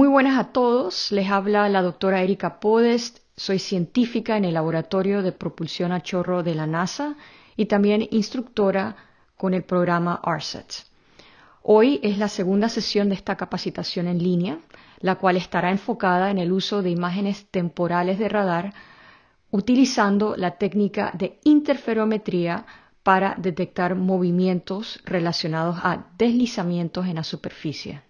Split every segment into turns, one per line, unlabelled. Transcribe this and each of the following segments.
Muy buenas a todos, les habla la doctora Erika Podest, soy científica en el Laboratorio de Propulsión a Chorro de la NASA y también instructora con el programa ARSET. Hoy es la segunda sesión de esta capacitación en línea, la cual estará enfocada en el uso de imágenes temporales de radar utilizando la técnica de interferometría para detectar movimientos relacionados a deslizamientos en la superficie.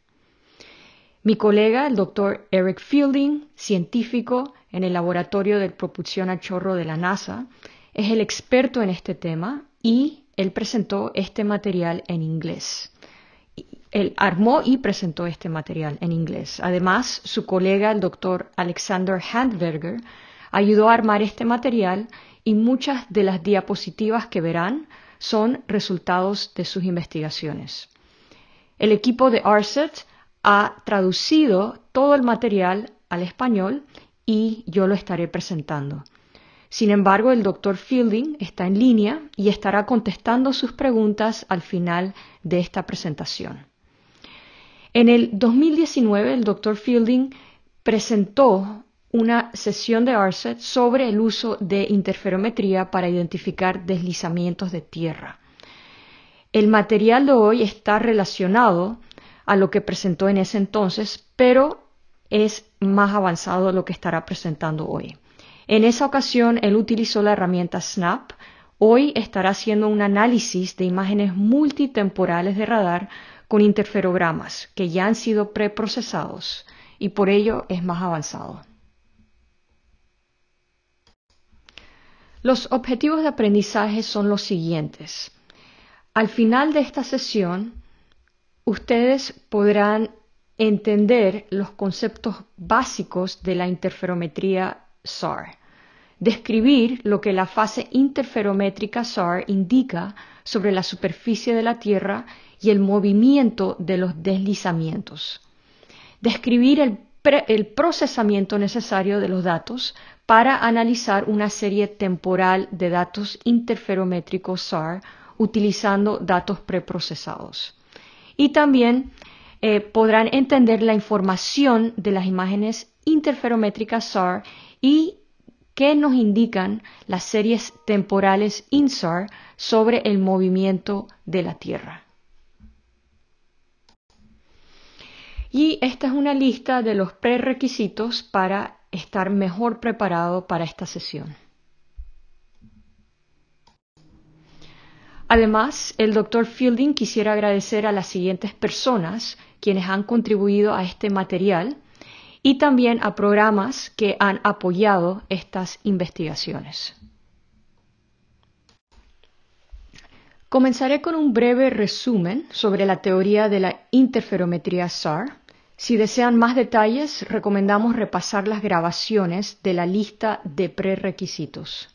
Mi colega, el doctor Eric Fielding, científico en el laboratorio de propulsión a chorro de la NASA, es el experto en este tema y él presentó este material en inglés. Él armó y presentó este material en inglés. Además, su colega, el doctor Alexander Handberger, ayudó a armar este material y muchas de las diapositivas que verán son resultados de sus investigaciones. El equipo de ARSET ha traducido todo el material al español y yo lo estaré presentando. Sin embargo, el doctor Fielding está en línea y estará contestando sus preguntas al final de esta presentación. En el 2019, el doctor Fielding presentó una sesión de Arset sobre el uso de interferometría para identificar deslizamientos de tierra. El material de hoy está relacionado a lo que presentó en ese entonces, pero es más avanzado lo que estará presentando hoy. En esa ocasión, él utilizó la herramienta Snap. Hoy estará haciendo un análisis de imágenes multitemporales de radar con interferogramas que ya han sido preprocesados y por ello es más avanzado. Los objetivos de aprendizaje son los siguientes. Al final de esta sesión, ustedes podrán entender los conceptos básicos de la interferometría SAR, describir lo que la fase interferométrica SAR indica sobre la superficie de la Tierra y el movimiento de los deslizamientos, describir el, procesamiento necesario de los datos para analizar una serie temporal de datos interferométricos SAR utilizando datos preprocesados y también eh, podrán entender la información de las imágenes interferométricas SAR y qué nos indican las series temporales INSAR sobre el movimiento de la Tierra. Y esta es una lista de los prerequisitos para estar mejor preparado para esta sesión. Además, el doctor Fielding quisiera agradecer a las siguientes personas quienes han contribuido a este material y también a programas que han apoyado estas investigaciones. Comenzaré con un breve resumen sobre la teoría de la interferometría SAR. Si desean más detalles, recomendamos repasar las grabaciones de la lista de prerequisitos.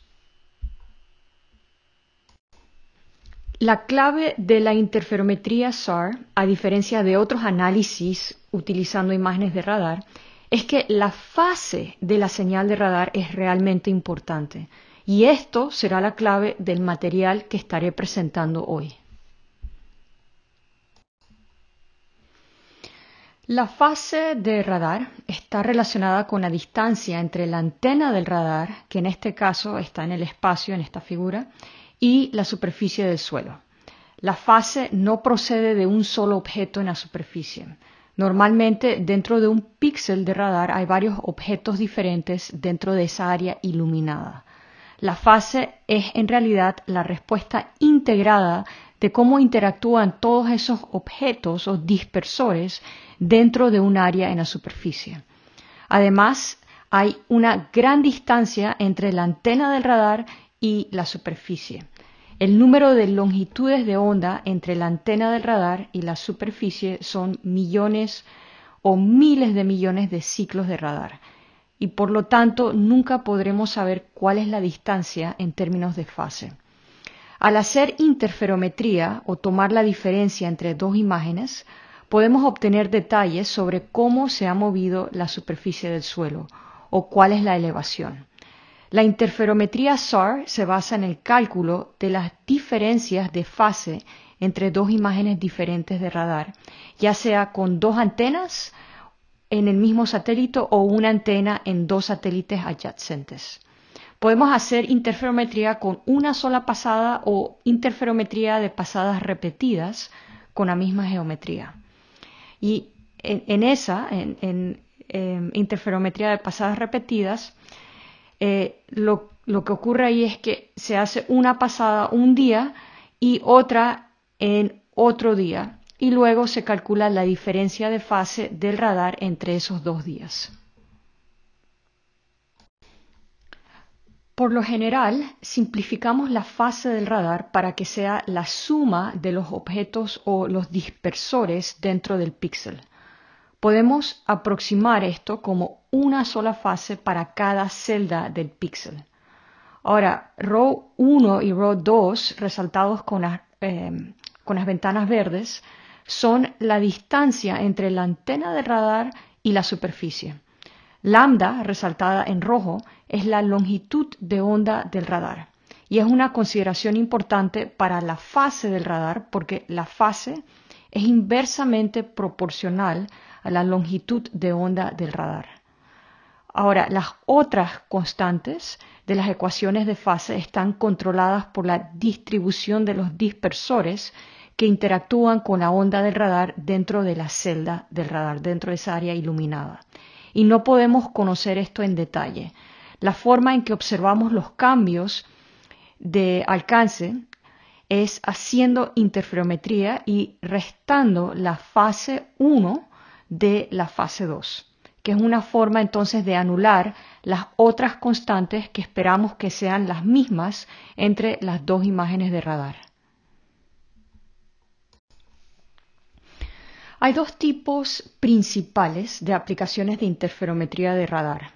La clave de la interferometría SAR, a diferencia de otros análisis utilizando imágenes de radar, es que la fase de la señal de radar es realmente importante. Y esto será la clave del material que estaré presentando hoy. La fase de radar está relacionada con la distancia entre la antena del radar, que en este caso está en el espacio, en esta figura, y la superficie del suelo. La fase no procede de un solo objeto en la superficie. Normalmente dentro de un píxel de radar hay varios objetos diferentes dentro de esa área iluminada. La fase es en realidad la respuesta integrada de cómo interactúan todos esos objetos o dispersores dentro de un área en la superficie. Además, hay una gran distancia entre la antena del radar y la superficie. El número de longitudes de onda entre la antena del radar y la superficie son millones o miles de millones de ciclos de radar y por lo tanto nunca podremos saber cuál es la distancia en términos de fase. Al hacer interferometría o tomar la diferencia entre dos imágenes, podemos obtener detalles sobre cómo se ha movido la superficie del suelo o cuál es la elevación. La interferometría SAR se basa en el cálculo de las diferencias de fase entre dos imágenes diferentes de radar, ya sea con dos antenas en el mismo satélite o una antena en dos satélites adyacentes. Podemos hacer interferometría con una sola pasada o interferometría de pasadas repetidas con la misma geometría. Y en, esa, en, em, interferometría de pasadas repetidas, eh, lo, lo que ocurre ahí es que se hace una pasada un día y otra en otro día y luego se calcula la diferencia de fase del radar entre esos dos días. Por lo general, simplificamos la fase del radar para que sea la suma de los objetos o los dispersores dentro del píxel. Podemos aproximar esto como una sola fase para cada celda del píxel. Ahora, row 1 y row 2, resaltados em, con las, ventanas verdes, son la distancia entre la antena del radar y la superficie. Lambda, resaltada en rojo, es la longitud de onda del radar y es una consideración importante para la fase del radar porque la fase es inversamente proporcional a la longitud de onda del radar. Ahora, las otras constantes de las ecuaciones de fase están controladas por la distribución de los dispersores que interactúan con la onda del radar dentro de la celda del radar, dentro de esa área iluminada. Y no podemos conocer esto en detalle. La forma en que observamos los cambios de alcance es haciendo interferometría y restando la fase 1 de la fase 2, que es una forma entonces de anular las otras constantes que esperamos que sean las mismas entre las dos imágenes de radar. Hay dos tipos principales de aplicaciones de interferometría de radar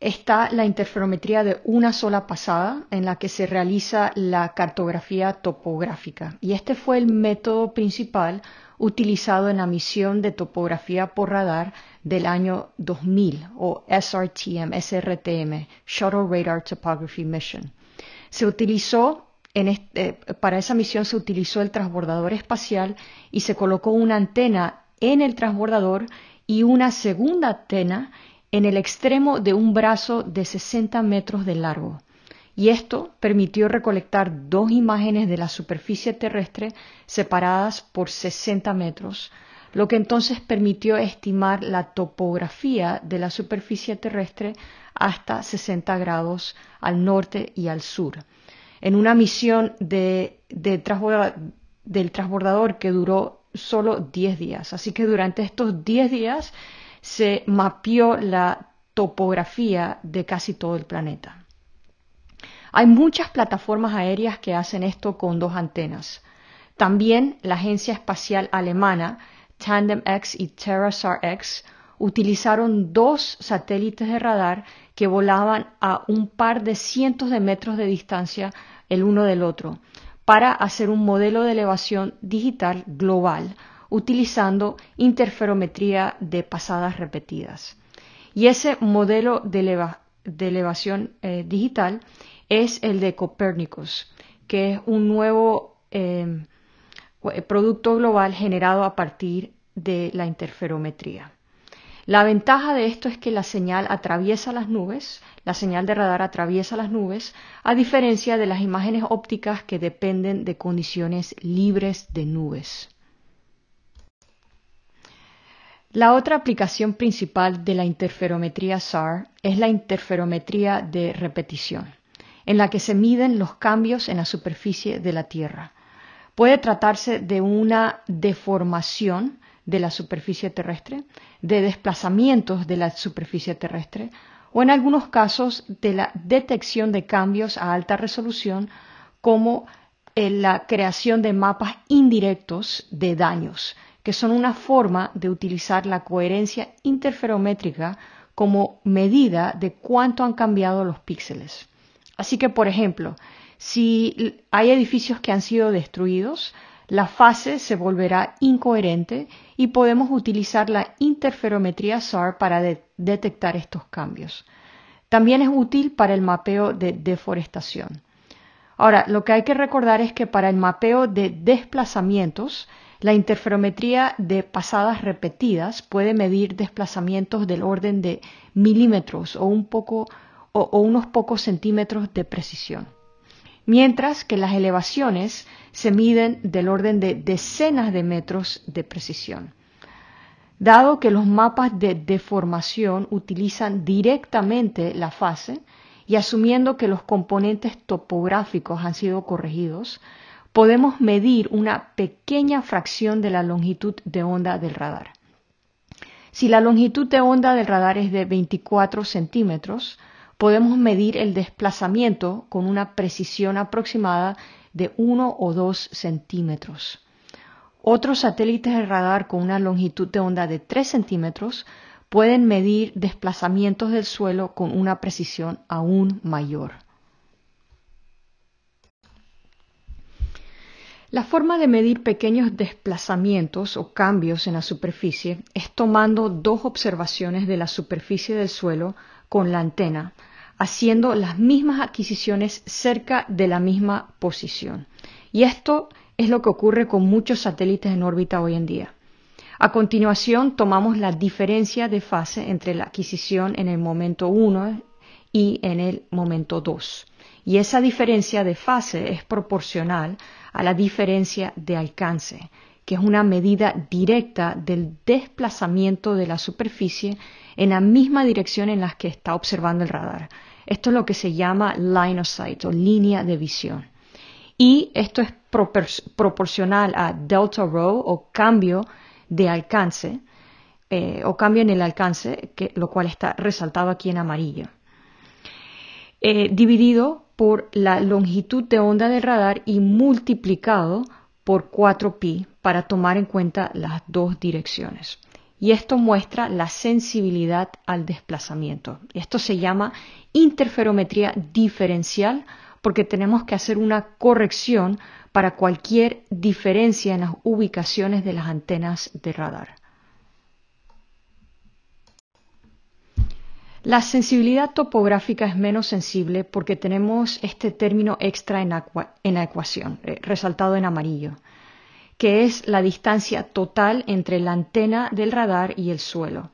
está la interferometría de una sola pasada en la que se realiza la cartografía topográfica. Y este fue el método principal utilizado en la misión de topografía por radar del año 2000 o SRTM, SRTM, Shuttle Radar Topography Mission. Se utilizó eh, para esa misión se utilizó el transbordador espacial y se colocó una antena en el transbordador y una segunda antena en el extremo de un brazo de 60 metros de largo, y esto permitió recolectar dos imágenes de la superficie terrestre separadas por 60 metros, lo que entonces permitió estimar la topografía de la superficie terrestre hasta 60 grados al norte y al sur. En una misión de, del transbordador que duró solo 10 días. Así que durante estos 10 días se mapeó la topografía de casi todo el planeta. Hay muchas plataformas aéreas que hacen esto con dos antenas. También la Agencia Espacial Alemana, Tandem X y TerraSAR X, utilizaron dos satélites de radar que volaban a un par de cientos de metros de distancia el uno del otro para hacer un modelo de elevación digital global utilizando interferometría de pasadas repetidas. Y ese modelo de, elevación eh, digital es el de Copernicus, que es un nuevo em, eh, producto global generado a partir de la interferometría. La ventaja de esto es que la señal atraviesa las nubes, la señal de radar atraviesa las nubes, a diferencia de las imágenes ópticas que dependen de condiciones libres de nubes. La otra aplicación principal de la interferometría SAR es la interferometría de repetición, en la que se miden los cambios en la superficie de la Tierra. Puede tratarse de una deformación de la superficie terrestre, de desplazamientos de la superficie terrestre o en algunos casos de la detección de cambios a alta resolución como en la creación de mapas indirectos de daños que son una forma de utilizar la coherencia interferométrica como medida de cuánto han cambiado los píxeles. Así que, por ejemplo, si hay edificios que han sido destruidos, la fase se volverá incoherente y podemos utilizar la interferometría SAR para detectar estos cambios. También es útil para el mapeo de deforestación. Ahora, lo que hay que recordar es que para el mapeo de desplazamientos, la interferometría de pasadas repetidas puede medir desplazamientos del orden de milímetros o, un poco, unos pocos centímetros de precisión, mientras que las elevaciones se miden del orden de decenas de metros de precisión. Dado que los mapas de deformación utilizan directamente la fase y asumiendo que los componentes topográficos han sido corregidos, podemos medir una pequeña fracción de la longitud de onda del radar. Si la longitud de onda del radar es de 24 centímetros, podemos medir el desplazamiento con una precisión aproximada de 1 o 2 centímetros. Otros satélites de radar con una longitud de onda de 3 centímetros pueden medir desplazamientos del suelo con una precisión aún mayor. La forma de medir pequeños desplazamientos o cambios en la superficie es tomando dos observaciones de la superficie del suelo con la antena, haciendo las mismas adquisiciones cerca de la misma posición. Y esto es lo que ocurre con muchos satélites en órbita hoy en día. A continuación, tomamos la diferencia de fase entre la adquisición en el momento 1 y en el momento 2. Y esa diferencia de fase es proporcional a la diferencia de alcance, que es una medida directa del desplazamiento de la superficie en la misma dirección en la que está observando el radar. Esto es lo que se llama line of sight o línea de visión. Y esto es proporcional a delta rho o cambio de alcance eh, o cambio en el alcance, lo cual está resaltado aquí en amarillo. Eh, dividido por la longitud de onda del radar y multiplicado por 4pi para tomar en cuenta las dos direcciones. Y esto muestra la sensibilidad al desplazamiento. Esto se llama interferometría diferencial porque tenemos que hacer una corrección para cualquier diferencia en las ubicaciones de las antenas de radar. La sensibilidad topográfica es menos sensible porque tenemos este término extra en, la ecuación, eh, resaltado en amarillo, que es la distancia total entre la antena del radar y el suelo.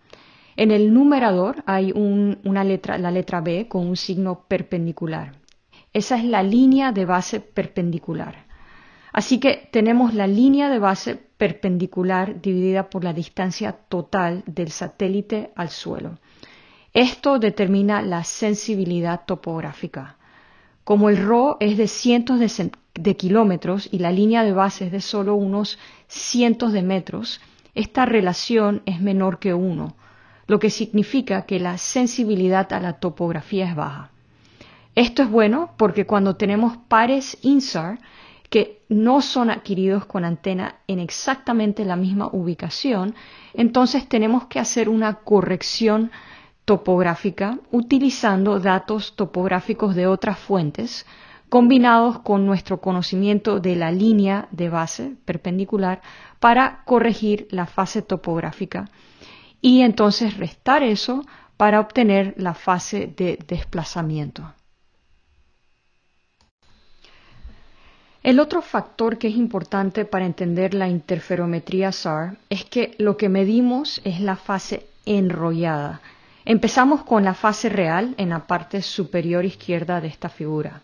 En el numerador hay la letra B con un signo perpendicular. Esa es la línea de base perpendicular. Así que tenemos la línea de base perpendicular dividida por la distancia total del satélite al suelo. Esto determina la sensibilidad topográfica. Como el RO es de cientos de, kilómetros y la línea de base es de solo unos cientos de metros, esta relación es menor que 1, lo que significa que la sensibilidad a la topografía es baja. Esto es bueno porque cuando tenemos pares INSAR que no son adquiridos con antena en exactamente la misma ubicación, entonces tenemos que hacer una corrección topográfica utilizando datos topográficos de otras fuentes combinados con nuestro conocimiento de la línea de base perpendicular para corregir la fase topográfica y entonces restar eso para obtener la fase de desplazamiento. El otro factor que es importante para entender la interferometría SAR es que lo que medimos es la fase enrollada, Empezamos con la fase real en la parte superior izquierda de esta figura.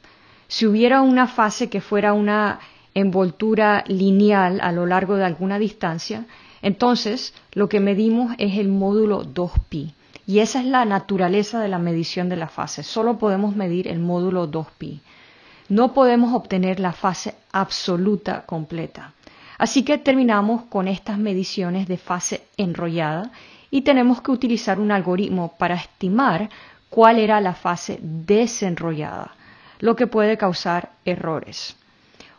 Si hubiera una fase que fuera una envoltura lineal a lo largo de alguna distancia, entonces lo que medimos es el módulo 2pi. Y esa es la naturaleza de la medición de la fase. Solo podemos medir el módulo 2pi. No podemos obtener la fase absoluta completa. Así que terminamos con estas mediciones de fase enrollada y tenemos que utilizar un algoritmo para estimar cuál era la fase desenrollada, lo que puede causar errores.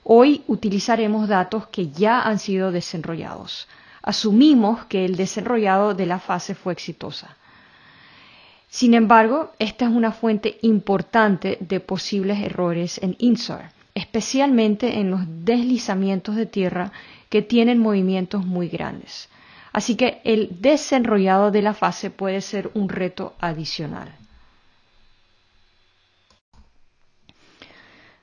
Hoy utilizaremos datos que ya han sido desenrollados. Asumimos que el desenrollado de la fase fue exitosa. Sin embargo, esta es una fuente importante de posibles errores en INSAR, especialmente en los deslizamientos de tierra que tienen movimientos muy grandes. Así que el desenrollado de la fase puede ser un reto adicional.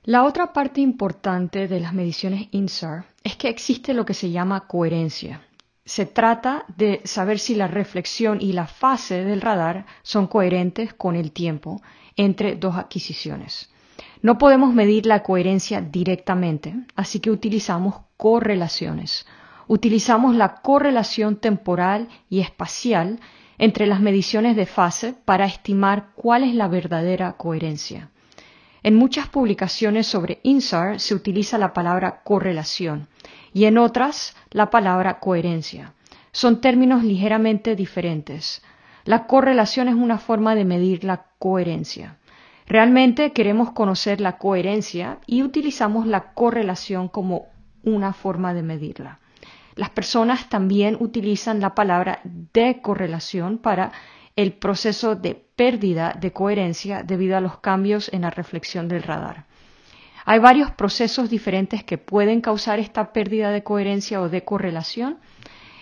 La otra parte importante de las mediciones INSAR es que existe lo que se llama coherencia. Se trata de saber si la reflexión y la fase del radar son coherentes con el tiempo entre dos adquisiciones. No podemos medir la coherencia directamente, así que utilizamos correlaciones utilizamos la correlación temporal y espacial entre las mediciones de fase para estimar cuál es la verdadera coherencia. En muchas publicaciones sobre INSAR se utiliza la palabra correlación y en otras la palabra coherencia. Son términos ligeramente diferentes. La correlación es una forma de medir la coherencia. Realmente queremos conocer la coherencia y utilizamos la correlación como una forma de medirla. Las personas también utilizan la palabra decorrelación para el proceso de pérdida de coherencia debido a los cambios en la reflexión del radar. Hay varios procesos diferentes que pueden causar esta pérdida de coherencia o de correlación.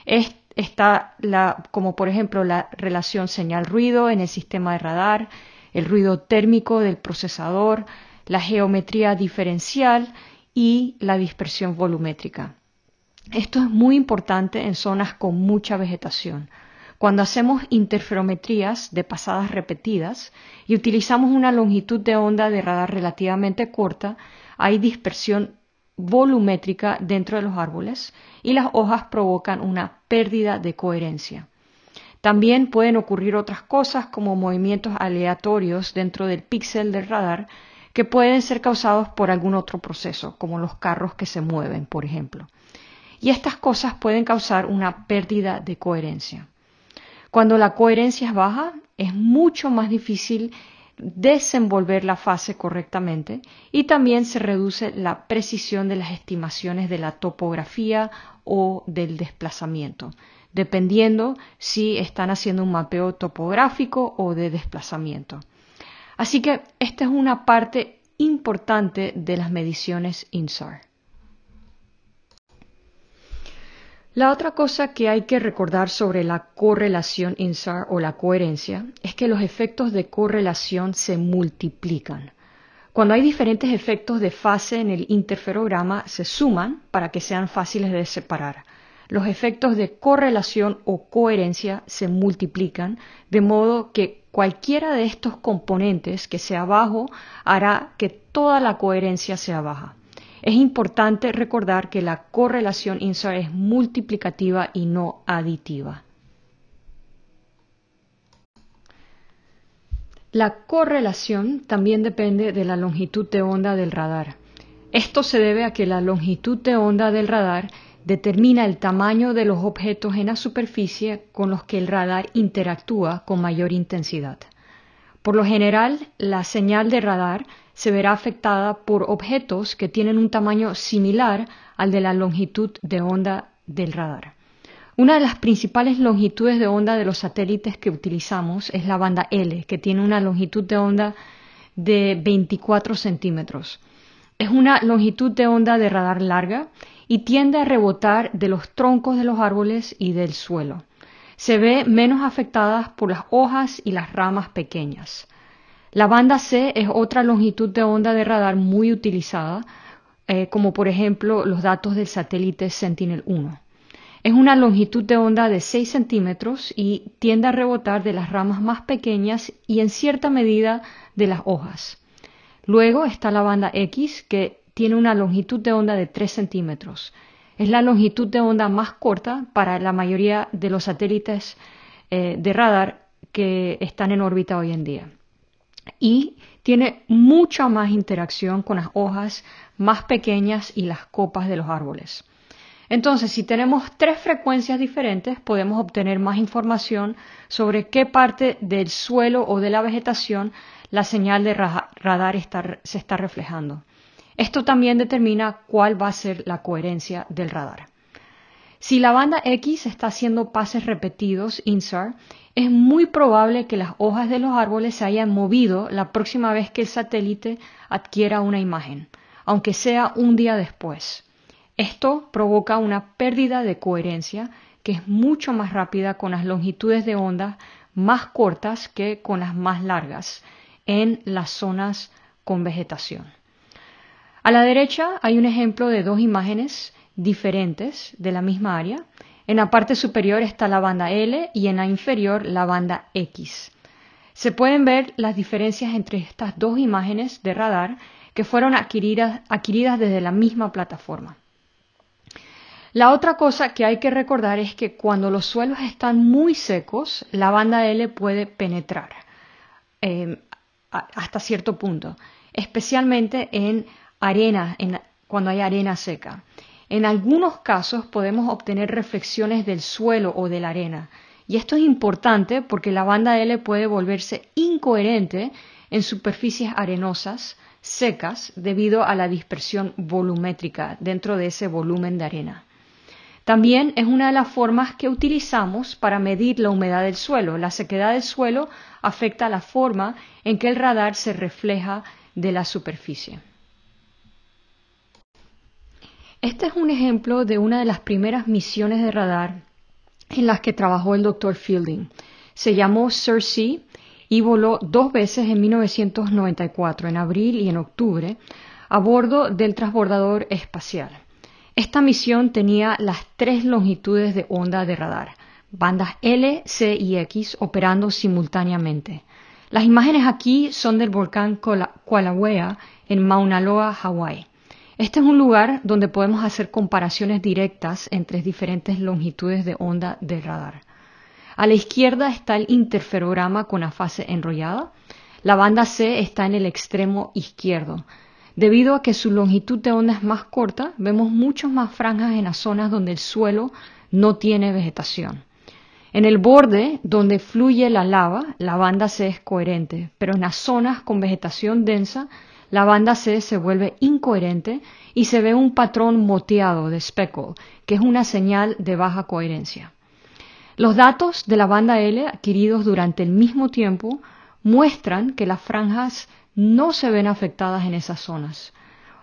está la, como por ejemplo la relación señal-ruido en el sistema de radar, el ruido térmico del procesador, la geometría diferencial y la dispersión volumétrica. Esto es muy importante en zonas con mucha vegetación. Cuando hacemos interferometrías de pasadas repetidas y utilizamos una longitud de onda de radar relativamente corta, hay dispersión volumétrica dentro de los árboles y las hojas provocan una pérdida de coherencia. También pueden ocurrir otras cosas como movimientos aleatorios dentro del píxel del radar que pueden ser causados por algún otro proceso, como los carros que se mueven, por ejemplo y estas cosas pueden causar una pérdida de coherencia. Cuando la coherencia es baja, es mucho más difícil desenvolver la fase correctamente y también se reduce la precisión de las estimaciones de la topografía o del desplazamiento, dependiendo si están haciendo un mapeo topográfico o de desplazamiento. Así que esta es una parte importante de las mediciones INSAR. La otra cosa que hay que recordar sobre la correlación INSAR o la coherencia es que los efectos de correlación se multiplican. Cuando hay diferentes efectos de fase en el interferograma, se suman para que sean fáciles de separar. Los efectos de correlación o coherencia se multiplican, de modo que cualquiera de estos componentes que sea bajo hará que toda la coherencia sea baja. Es importante recordar que la correlación INSA es multiplicativa y no aditiva. La correlación también depende de la longitud de onda del radar. Esto se debe a que la longitud de onda del radar determina el tamaño de los objetos en la superficie con los que el radar interactúa con mayor intensidad. Por lo general, la señal de radar se verá afectada por objetos que tienen un tamaño similar al de la longitud de onda del radar. Una de las principales longitudes de onda de los satélites que utilizamos es la banda L, que tiene una longitud de onda de 24 centímetros. Es una longitud de onda de radar larga y tiende a rebotar de los troncos de los árboles y del suelo se ve menos afectadas por las hojas y las ramas pequeñas. La banda C es otra longitud de onda de radar muy utilizada, eh, como por ejemplo los datos del satélite Sentinel-1. Es una longitud de onda de 6 centímetros y tiende a rebotar de las ramas más pequeñas y en cierta medida de las hojas. Luego está la banda X, que tiene una longitud de onda de 3 centímetros es la longitud de onda más corta para la mayoría de los satélites eh, de radar que están en órbita hoy en día. Y tiene mucha más interacción con las hojas más pequeñas y las copas de los árboles. Entonces, si tenemos tres frecuencias diferentes, podemos obtener más información sobre qué parte del suelo o de la vegetación la señal de radar se está reflejando. Esto también determina cuál va a ser la coherencia del radar. Si la banda X está haciendo pases repetidos, INSAR, es muy probable que las hojas de los árboles se hayan movido la próxima vez que el satélite adquiera una imagen, aunque sea un día después. Esto provoca una pérdida de coherencia que es mucho más rápida con las longitudes de onda más cortas que con las más largas en las zonas con vegetación. A la derecha hay un ejemplo de dos imágenes diferentes de la misma área. En la parte superior está la banda L y en la inferior la banda X. Se pueden ver las diferencias entre estas dos imágenes de radar que fueron adquiridas, desde la misma plataforma. La otra cosa que hay que recordar es que cuando los suelos están muy secos, la banda L puede penetrar eh, hasta cierto punto, especialmente en arena, cuando hay arena seca. En algunos casos podemos obtener reflexiones del suelo o de la arena. Y esto es importante porque la banda L puede volverse incoherente en superficies arenosas secas debido a la dispersión volumétrica dentro de ese volumen de arena. También es una de las formas que utilizamos para medir la humedad del suelo. La sequedad del suelo afecta la forma en que el radar se refleja de la superficie. Este es un ejemplo de una de las primeras misiones de radar en las que trabajó el Dr. Fielding. Se llamó Circe y voló dos veces en 1994, en abril y en octubre, a bordo del transbordador espacial. Esta misión tenía las tres longitudes de onda de radar, bandas L, C y X operando simultáneamente. Las imágenes aquí son del volcán Kuala, en Mauna Loa, Hawái. Este es un lugar donde podemos hacer comparaciones directas entre diferentes longitudes de onda del radar. A la izquierda está el interferograma con la fase enrollada. La banda C está en el extremo izquierdo. Debido a que su longitud de onda es más corta, vemos muchas más franjas en las zonas donde el suelo no tiene vegetación. En el borde donde fluye la lava, la banda C es coherente, pero en las zonas con vegetación densa, la banda C se vuelve incoherente y se ve un patrón moteado de speckle, que es una señal de baja coherencia. Los datos de la banda L adquiridos durante el mismo tiempo muestran que las franjas no se ven afectadas en esas zonas.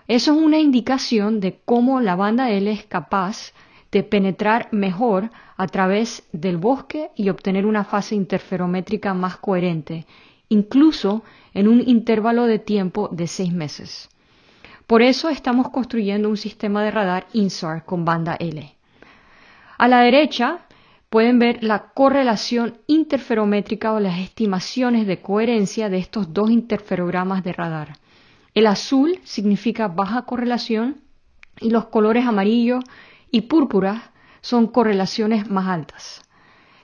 Eso es una indicación de cómo la banda L es capaz de penetrar mejor a través del bosque y obtener una fase interferométrica más coherente, incluso en un intervalo de tiempo de seis meses. Por eso estamos construyendo un sistema de radar INSAR con banda L. A la derecha pueden ver la correlación interferométrica o las estimaciones de coherencia de estos dos interferogramas de radar. El azul significa baja correlación y los colores amarillo y púrpura son correlaciones más altas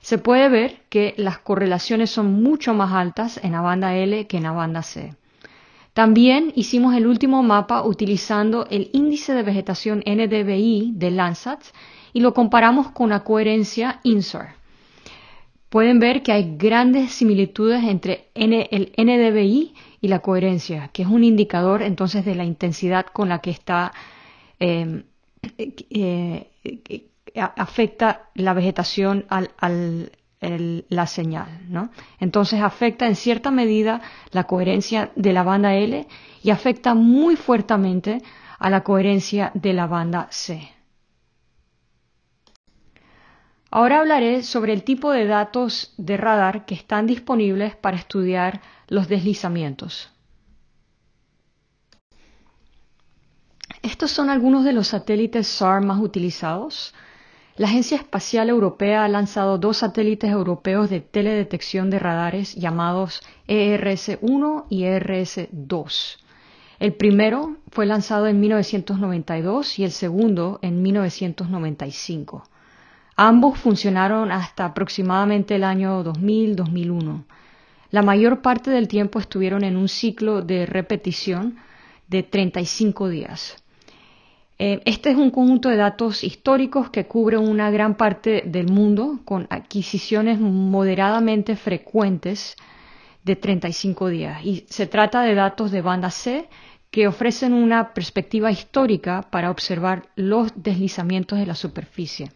se puede ver que las correlaciones son mucho más altas en la banda L que en la banda C. También hicimos el último mapa utilizando el índice de vegetación NDVI de Landsat y lo comparamos con la coherencia INSAR. Pueden ver que hay grandes similitudes entre el NDVI y la coherencia, que es un indicador entonces de la intensidad con la que está eh, eh, eh, afecta la vegetación al, la señal, ¿no? Entonces afecta en cierta medida la coherencia de la banda L y afecta muy fuertemente a la coherencia de la banda C. Ahora hablaré sobre el tipo de datos de radar que están disponibles para estudiar los deslizamientos. Estos son algunos de los satélites SAR más utilizados. La Agencia Espacial Europea ha lanzado dos satélites europeos de teledetección de radares llamados ERS-1 y ERS-2. El primero fue lanzado en 1992 y el segundo en 1995. Ambos funcionaron hasta aproximadamente el año 2000-2001. La mayor parte del tiempo estuvieron en un ciclo de repetición de 35 días. Eh, este es un conjunto de datos históricos que cubre una gran parte del mundo con adquisiciones moderadamente frecuentes de 35 días. Y se trata de datos de banda C que ofrecen una perspectiva histórica para observar los deslizamientos de la superficie.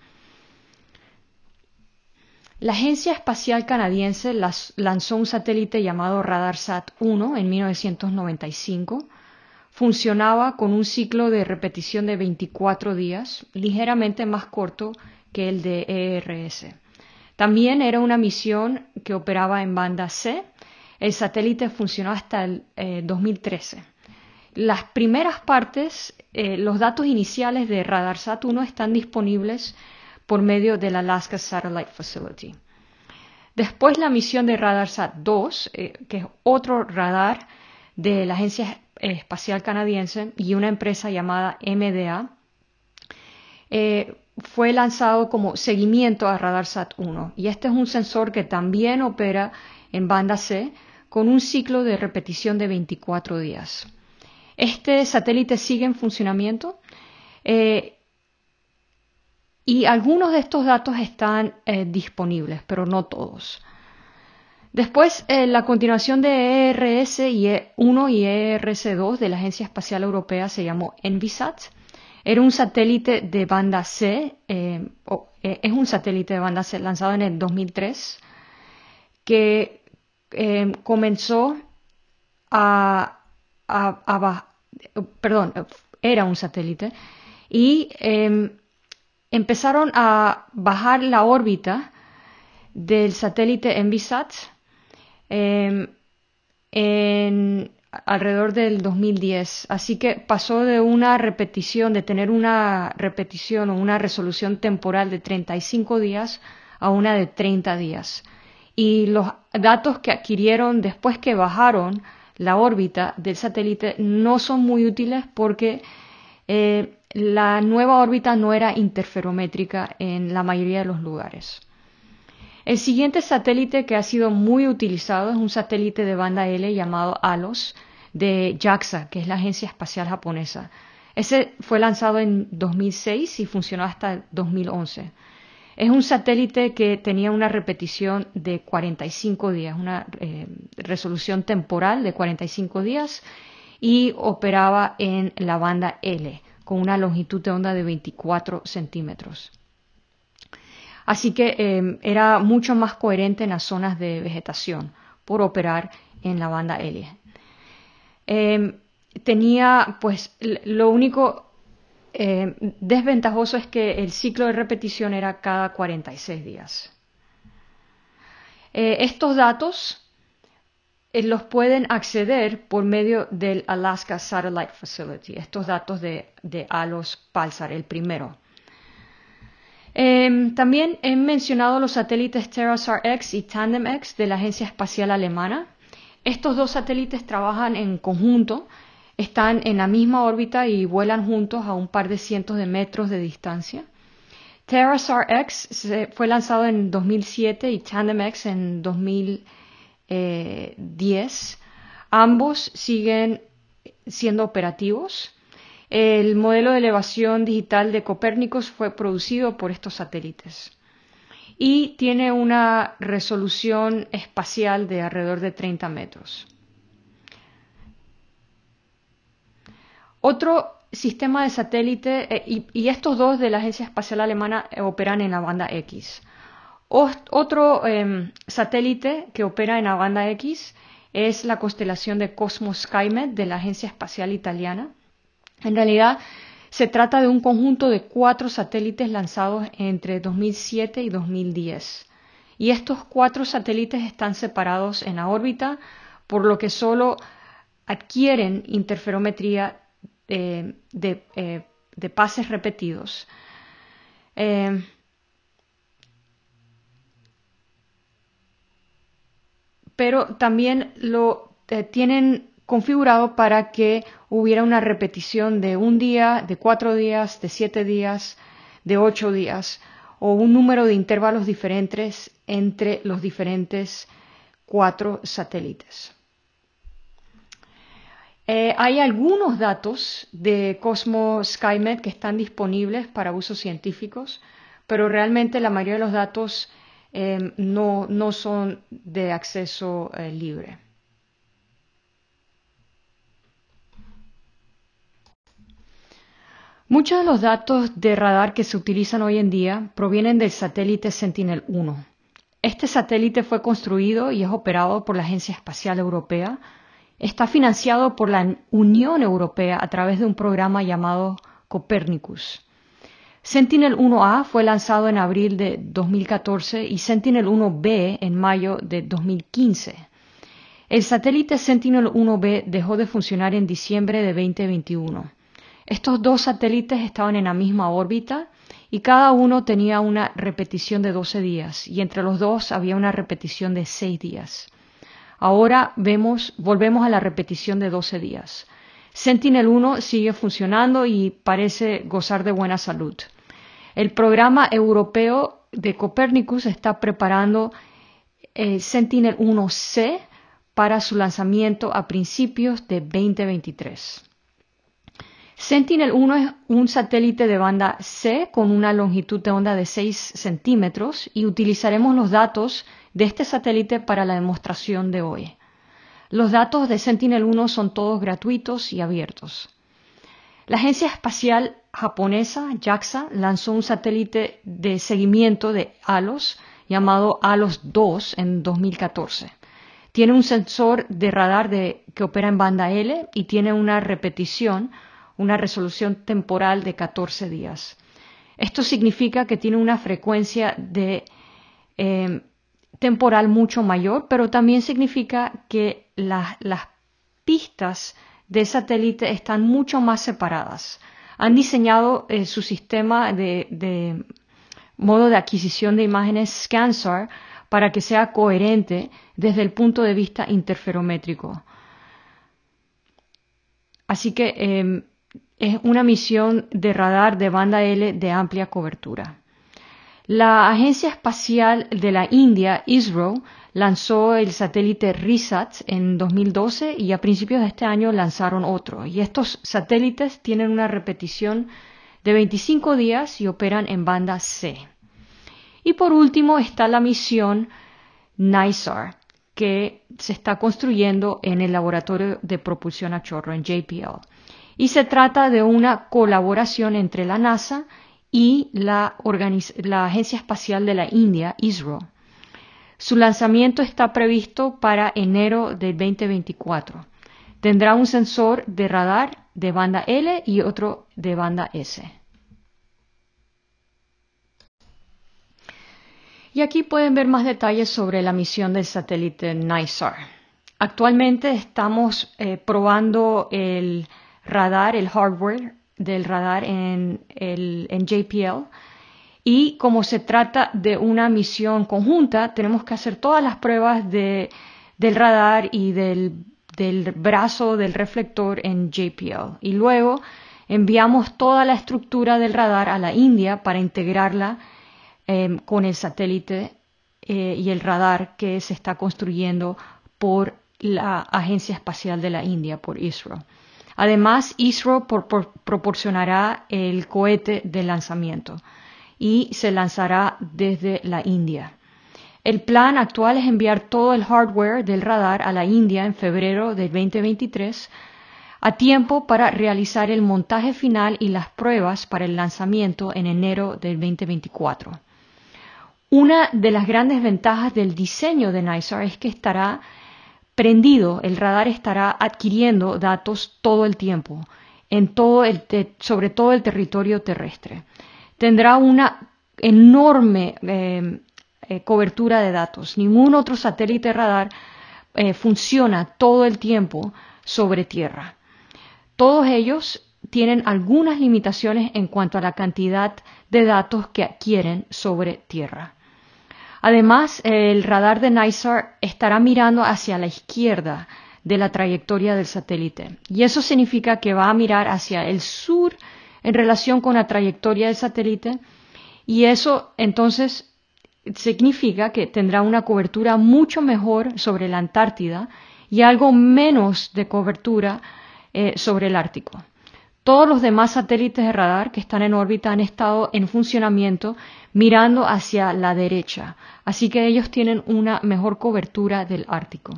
La Agencia Espacial Canadiense lanzó un satélite llamado RadarSat-1 en 1995 funcionaba con un ciclo de repetición de 24 días, ligeramente más corto que el de ERS. También era una misión que operaba en banda C. El satélite funcionó hasta el 2013. Eh, Las primeras partes, eh, los datos iniciales de RadarSat 1 están disponibles por medio del Alaska Satellite Facility. Después la misión de RadarSat 2, eh, que es otro radar de la Agencia Espacial Canadiense y una empresa llamada MDA, eh, fue lanzado como seguimiento a RadarSat 1. Y este es un sensor que también opera en banda C con un ciclo de repetición de 24 días. Este satélite sigue en funcionamiento eh, y algunos de estos datos están eh, disponibles, pero no todos. Después, eh, la continuación de ERS-1 y ERS-2 e de la Agencia Espacial Europea se llamó Envisat. Era un satélite de banda C, eh, eh, es un satélite de banda C lanzado en el 2003, que comenzó a, a, Perdón, era un satélite, y em, empezaron a bajar la órbita del satélite Envisat Em, en alrededor del 2010. Así que pasó de una repetición, de tener una repetición o una resolución temporal de 35 días a una de 30 días. Y los datos que adquirieron después que bajaron la órbita del satélite no son muy útiles porque eh, la nueva órbita no era interferométrica en la mayoría de los lugares. El siguiente satélite que ha sido muy utilizado es un satélite de banda L llamado ALOS de JAXA, que es la Agencia Espacial Japonesa. Ese fue lanzado en 2006 y funcionó hasta 2011. Es un satélite que tenía una repetición de 45 días, una eh, resolución temporal de 45 días y operaba en la banda L con una longitud de onda de 24 centímetros. Así que em, era mucho más coherente en las zonas de vegetación por operar en la banda L. Em, tenía, pues, lo único em, desventajoso es que el ciclo de repetición era cada 46 días. Eh, estos datos eh, los pueden acceder por medio del Alaska Satellite Facility, estos datos de, de Alos Palsar, el primero. Em, también he mencionado los satélites TerraSAR X y Tandem X de la Agencia Espacial Alemana. Estos dos satélites trabajan en conjunto, están en la misma órbita y vuelan juntos a un par de cientos de metros de distancia. TerraSAR X fue lanzado en 2007 y Tandem X en 2010. Eh, Ambos siguen siendo operativos. El modelo de elevación digital de Copérnicos fue producido por estos satélites y tiene una resolución espacial de alrededor de 30 metros. Otro sistema de satélite, eh, y, estos dos de la Agencia Espacial Alemana eh, operan en la banda X. otro em, satélite que opera en la banda X es la constelación de Cosmos SkyMed de la Agencia Espacial Italiana en realidad, se trata de un conjunto de cuatro satélites lanzados entre 2007 y 2010. Y estos cuatro satélites están separados en la órbita, por lo que solo adquieren interferometría eh, eh, de, pases repetidos. Eh, pero también lo tienen configurado para que hubiera una repetición de un día, de cuatro días, de siete días, de ocho días, o un número de intervalos diferentes entre los diferentes cuatro satélites. Eh, hay algunos datos de Cosmos SkyMed que están disponibles para usos científicos, pero realmente la mayoría de los datos eh, no, son de acceso eh, libre. Muchos de los datos de radar que se utilizan hoy en día provienen del satélite Sentinel-1. Este satélite fue construido y es operado por la Agencia Espacial Europea. Está financiado por la Unión Europea a través de un programa llamado Copernicus. Sentinel-1A fue lanzado en abril de 2014 y Sentinel-1B en mayo de 2015. El satélite Sentinel-1B dejó de funcionar en diciembre de 2021. Estos dos satélites estaban en la misma órbita y cada uno tenía una repetición de 12 días y entre los dos había una repetición de 6 días. Ahora vemos, volvemos a la repetición de 12 días. Sentinel-1 sigue funcionando y parece gozar de buena salud. El programa europeo de Copernicus está preparando eh, Sentinel-1C para su lanzamiento a principios de 2023. Sentinel-1 es un satélite de banda C con una longitud de onda de 6 centímetros y utilizaremos los datos de este satélite para la demostración de hoy. Los datos de Sentinel-1 son todos gratuitos y abiertos. La Agencia Espacial Japonesa, JAXA, lanzó un satélite de seguimiento de ALOS llamado alos 2 en 2014. Tiene un sensor de radar que opera en banda L y tiene una repetición una resolución temporal de 14 días. Esto significa que tiene una frecuencia de eh, temporal mucho mayor, pero también significa que las pistas de satélite están mucho más separadas. Han diseñado eh, su sistema de, de, modo de adquisición de imágenes ScanSAR para que sea coherente desde el punto de vista interferométrico. Así que em, es una misión de radar de banda L de amplia cobertura. La Agencia Espacial de la India, ISRO, lanzó el satélite RISAT en 2012 y a principios de este año lanzaron otro. Y estos satélites tienen una repetición de 25 días y operan en banda C. Y por último está la misión NISAR, que se está construyendo en el Laboratorio de Propulsión a Chorro, en JPL y se trata de una colaboración entre la NASA y la, Agencia Espacial de la India, ISRO. Su lanzamiento está previsto para enero del 2024. Tendrá un sensor de radar de banda L y otro de banda S. Y aquí pueden ver más detalles sobre la misión del satélite NISAR. Actualmente estamos eh, probando el radar, el hardware del radar en, JPL. Y como se trata de una misión conjunta, tenemos que hacer todas las pruebas del radar y del, brazo del reflector en JPL. Y luego enviamos toda la estructura del radar a la India para integrarla em, con el satélite eh, y el radar que se está construyendo por la Agencia Espacial de la India, por ISRAEL. Además, ISRO proporcionará el cohete de lanzamiento y se lanzará desde la India. El plan actual es enviar todo el hardware del radar a la India en febrero del 2023 a tiempo para realizar el montaje final y las pruebas para el lanzamiento en enero del 2024. Una de las grandes ventajas del diseño de NISAR es que estará Prendido, el radar estará adquiriendo datos todo el tiempo, sobre todo el territorio terrestre. Tendrá una enorme em, eh, cobertura de datos. Ningún otro satélite radar eh, funciona todo el tiempo sobre Tierra. Todos ellos tienen algunas limitaciones en cuanto a la cantidad de datos que adquieren sobre Tierra. Además, el radar de NISAR estará mirando hacia la izquierda de la trayectoria del satélite. Y eso significa que va a mirar hacia el sur en relación con la trayectoria del satélite. Y eso entonces significa que tendrá una cobertura mucho mejor sobre la Antártida y algo menos de cobertura eh, sobre el Ártico. Todos los demás satélites de radar que están en órbita han estado en funcionamiento mirando hacia la derecha, así que ellos tienen una mejor cobertura del Ártico.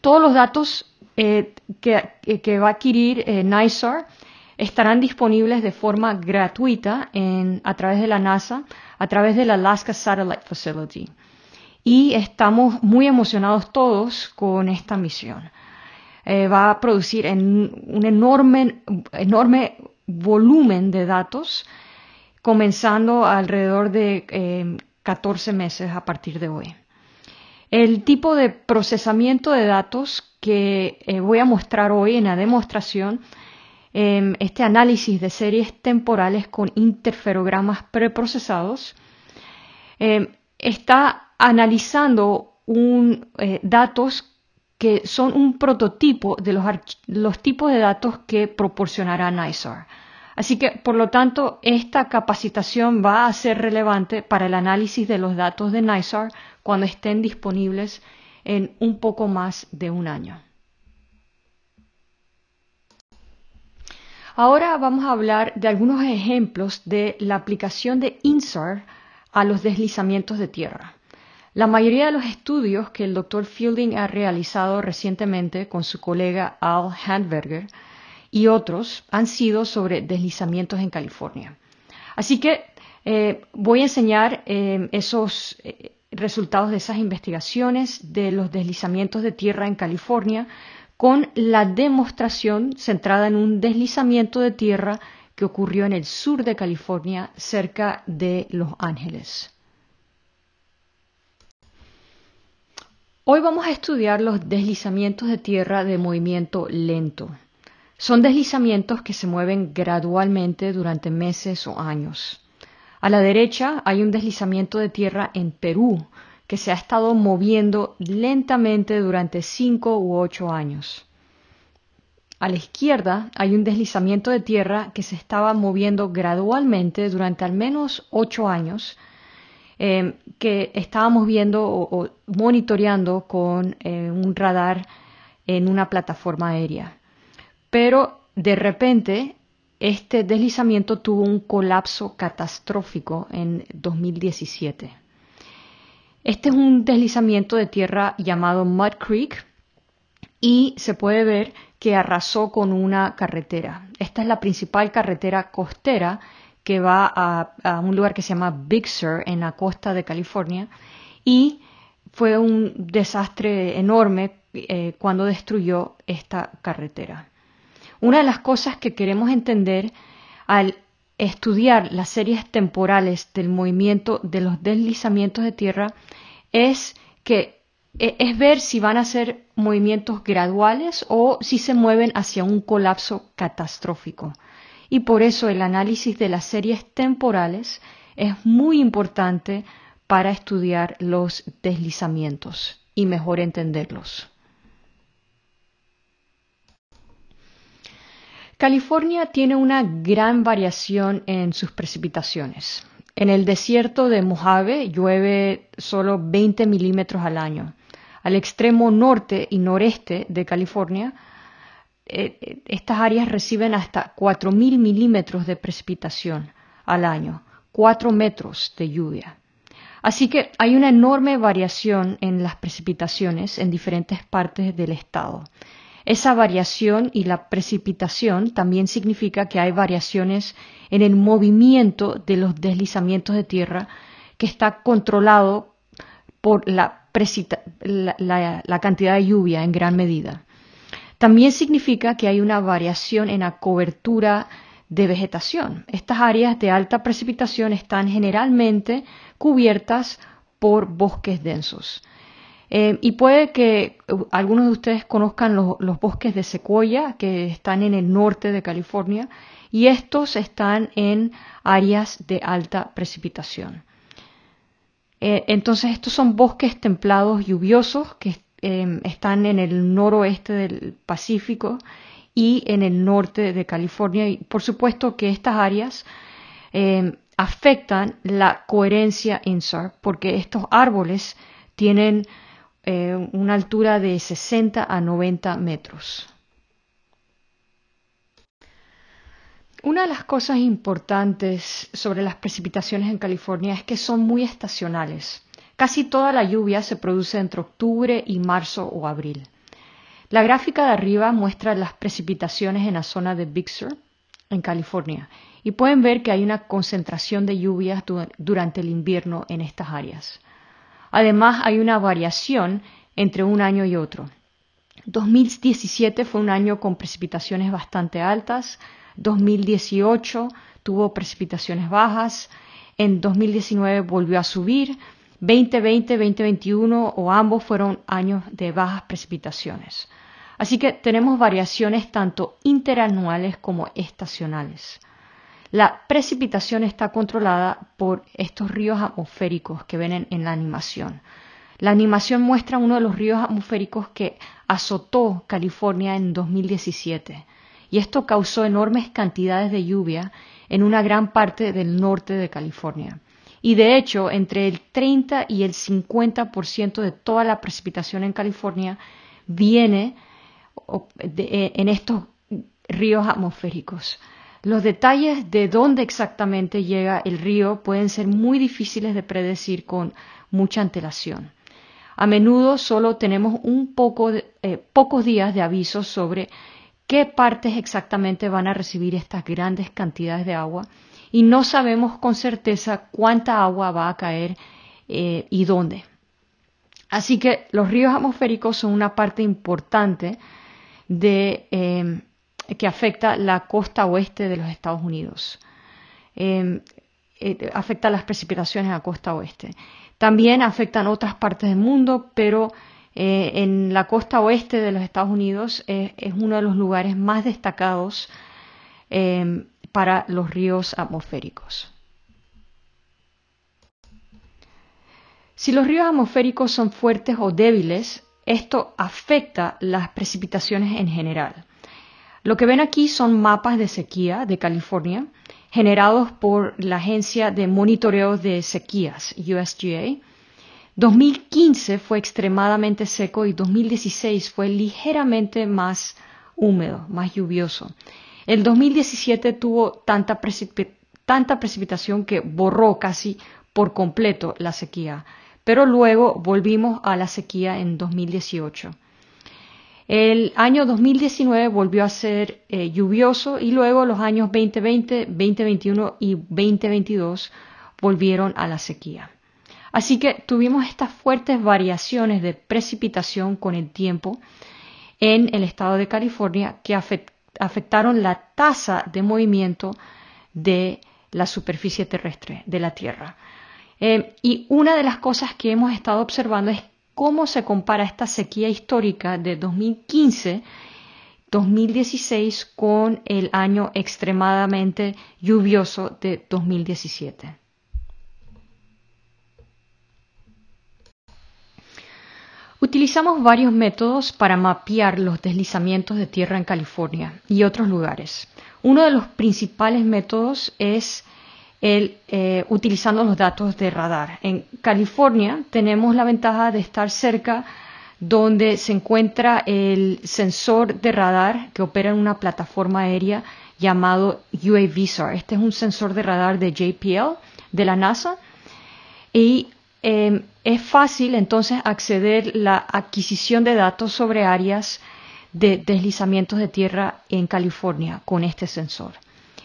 Todos los datos eh, eh, que, va a adquirir eh, NISAR estarán disponibles de forma gratuita a través de la NASA, a través del Alaska Satellite Facility. Y estamos muy emocionados todos con esta misión. va a producir un enorme, enorme volumen de datos comenzando alrededor de 14 em, meses a partir de hoy. El tipo de procesamiento de datos que eh, voy a mostrar hoy en la demostración, em, este análisis de series temporales con interferogramas preprocesados, em, está analizando eh, datos que son un prototipo de los, los tipos de datos que proporcionará NISAR. Así que, por lo tanto, esta capacitación va a ser relevante para el análisis de los datos de NISAR cuando estén disponibles en un poco más de un año. Ahora vamos a hablar de algunos ejemplos de la aplicación de INSAR a los deslizamientos de tierra. La mayoría de los estudios que el doctor Fielding ha realizado recientemente con su colega Al Handberger y otros han sido sobre deslizamientos en California. Así que eh, voy a enseñar eh, esos eh, resultados de esas investigaciones de los deslizamientos de tierra en California con la demostración centrada en un deslizamiento de tierra que ocurrió en el sur de California, cerca de Los Ángeles. Hoy vamos a estudiar los deslizamientos de tierra de movimiento lento. Son deslizamientos que se mueven gradualmente durante meses o años. A la derecha hay un deslizamiento de tierra en Perú que se ha estado moviendo lentamente durante 5 u 8 años. A la izquierda hay un deslizamiento de tierra que se estaba moviendo gradualmente durante al menos 8 años, eh, que estábamos viendo o, monitoreando con eh, un radar en una plataforma aérea pero de repente este deslizamiento tuvo un colapso catastrófico en 2017. Este es un deslizamiento de tierra llamado Mud Creek y se puede ver que arrasó con una carretera. Esta es la principal carretera costera que va a, un lugar que se llama Big Sur en la costa de California y fue un desastre enorme eh, cuando destruyó esta carretera. Una de las cosas que queremos entender al estudiar las series temporales del movimiento de los deslizamientos de tierra es que e, es ver si van a ser movimientos graduales o si se mueven hacia un colapso catastrófico. Y por eso el análisis de las series temporales es muy importante para estudiar los deslizamientos y mejor entenderlos. California tiene una gran variación en sus precipitaciones. En el desierto de Mojave llueve solo 20 milímetros al año. Al extremo norte y noreste de California, eh, eh, estas áreas reciben hasta 4.000 milímetros de precipitación al año, 4 metros de lluvia. Así que hay una enorme variación en las precipitaciones en diferentes partes del estado. Esa variación y la precipitación también significa que hay variaciones en el movimiento de los deslizamientos de tierra que está controlado por la, cantidad de lluvia en gran medida. También significa que hay una variación en la cobertura de vegetación. Estas áreas de alta precipitación están generalmente cubiertas por bosques densos. Eh, y puede que eh, algunos de ustedes conozcan los, bosques de secuoya que están en el norte de California y estos están en áreas de alta precipitación. Eh, entonces estos son bosques templados lluviosos que em, están en el noroeste del Pacífico y en el norte de California. Y por supuesto que estas áreas em, afectan la coherencia INSAR porque estos árboles tienen eh, una altura de 60 a 90 metros. Una de las cosas importantes sobre las precipitaciones en California es que son muy estacionales. Casi toda la lluvia se produce entre octubre y marzo o abril. La gráfica de arriba muestra las precipitaciones en la zona de Big Sur, en California, y pueden ver que hay una concentración de lluvias durante el invierno en estas áreas. Además, hay una variación entre un año y otro. 2017 fue un año con precipitaciones bastante altas, 2018 tuvo precipitaciones bajas, en 2019 volvió a subir, 2020, 2021 o ambos fueron años de bajas precipitaciones. Así que tenemos variaciones tanto interanuales como estacionales. La precipitación está controlada por estos ríos atmosféricos que ven en, la animación. La animación muestra uno de los ríos atmosféricos que azotó California en 2017 y esto causó enormes cantidades de lluvia en una gran parte del norte de California. Y de hecho, entre el 30 y el 50% de toda la precipitación en California viene en estos ríos atmosféricos. Los detalles de dónde exactamente llega el río pueden ser muy difíciles de predecir con mucha antelación. A menudo solo tenemos un poco eh, pocos días de aviso sobre qué partes exactamente van a recibir estas grandes cantidades de agua y no sabemos con certeza cuánta agua va a caer eh, y dónde. Así que los ríos atmosféricos son una parte importante de eh, que afecta la costa oeste de los Estados Unidos. Em, eh, afecta las precipitaciones a la costa oeste. También afectan otras partes del mundo, pero eh, en la costa oeste de los Estados Unidos eh, es uno de los lugares más destacados em, para los ríos atmosféricos. Si los ríos atmosféricos son fuertes o débiles, esto afecta las precipitaciones en general. Lo que ven aquí son mapas de sequía de California generados por la Agencia de Monitoreo de Sequías, USGA. 2015 fue extremadamente seco y 2016 fue ligeramente más húmedo, más lluvioso. El 2017 tuvo tanta, tanta precipitación que borró casi por completo la sequía, pero luego volvimos a la sequía en 2018. El año 2019 volvió a ser eh, lluvioso y luego los años 2020, 2021 y 2022 volvieron a la sequía. Así que tuvimos estas fuertes variaciones de precipitación con el tiempo en el estado de California que afectaron la tasa de movimiento de la superficie terrestre de la Tierra. Eh, y una de las cosas que hemos estado observando es cómo se compara esta sequía histórica de 2015-2016 con el año extremadamente lluvioso de 2017. Utilizamos varios métodos para mapear los deslizamientos de tierra en California y otros lugares. Uno de los principales métodos es el, eh, utilizando los datos de radar. En California tenemos la ventaja de estar cerca donde se encuentra el sensor de radar que opera en una plataforma aérea llamado UAVSAR. Este es un sensor de radar de JPL, de la NASA, y em, es fácil entonces acceder la adquisición de datos sobre áreas de deslizamientos de tierra en California con este sensor.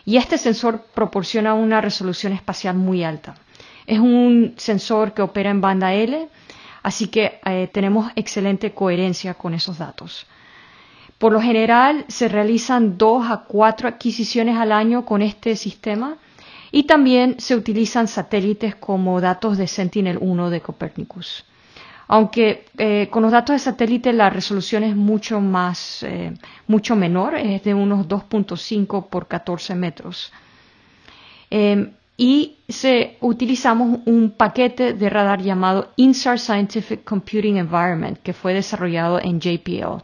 Y este sensor proporciona una resolución espacial muy alta. Es un sensor que opera en banda L, así que eh, tenemos excelente coherencia con esos datos. Por lo general se realizan dos a cuatro adquisiciones al año con este sistema y también se utilizan satélites como datos de Sentinel-1 de Copernicus aunque eh, con los datos de satélite la resolución es mucho más, eh, mucho menor, es de unos 2.5 por 14 metros. Em, y se, utilizamos un paquete de radar llamado INSAR Scientific Computing Environment, que fue desarrollado en JPL,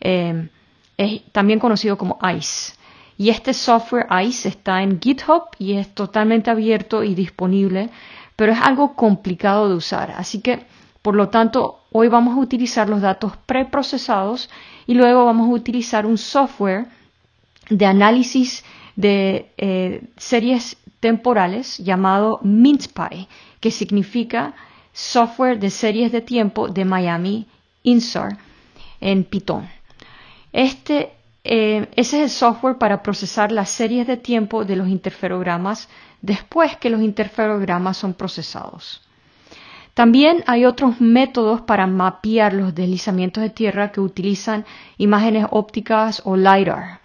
em, es también conocido como ICE. Y este software ICE está en GitHub y es totalmente abierto y disponible, pero es algo complicado de usar. Así que por lo tanto, hoy vamos a utilizar los datos preprocesados y luego vamos a utilizar un software de análisis de eh, series temporales llamado MintPy, que significa software de series de tiempo de Miami INSAR en Python. Este, eh, ese es el software para procesar las series de tiempo de los interferogramas después que los interferogramas son procesados. También hay otros métodos para mapear los deslizamientos de tierra que utilizan imágenes ópticas o LIDAR,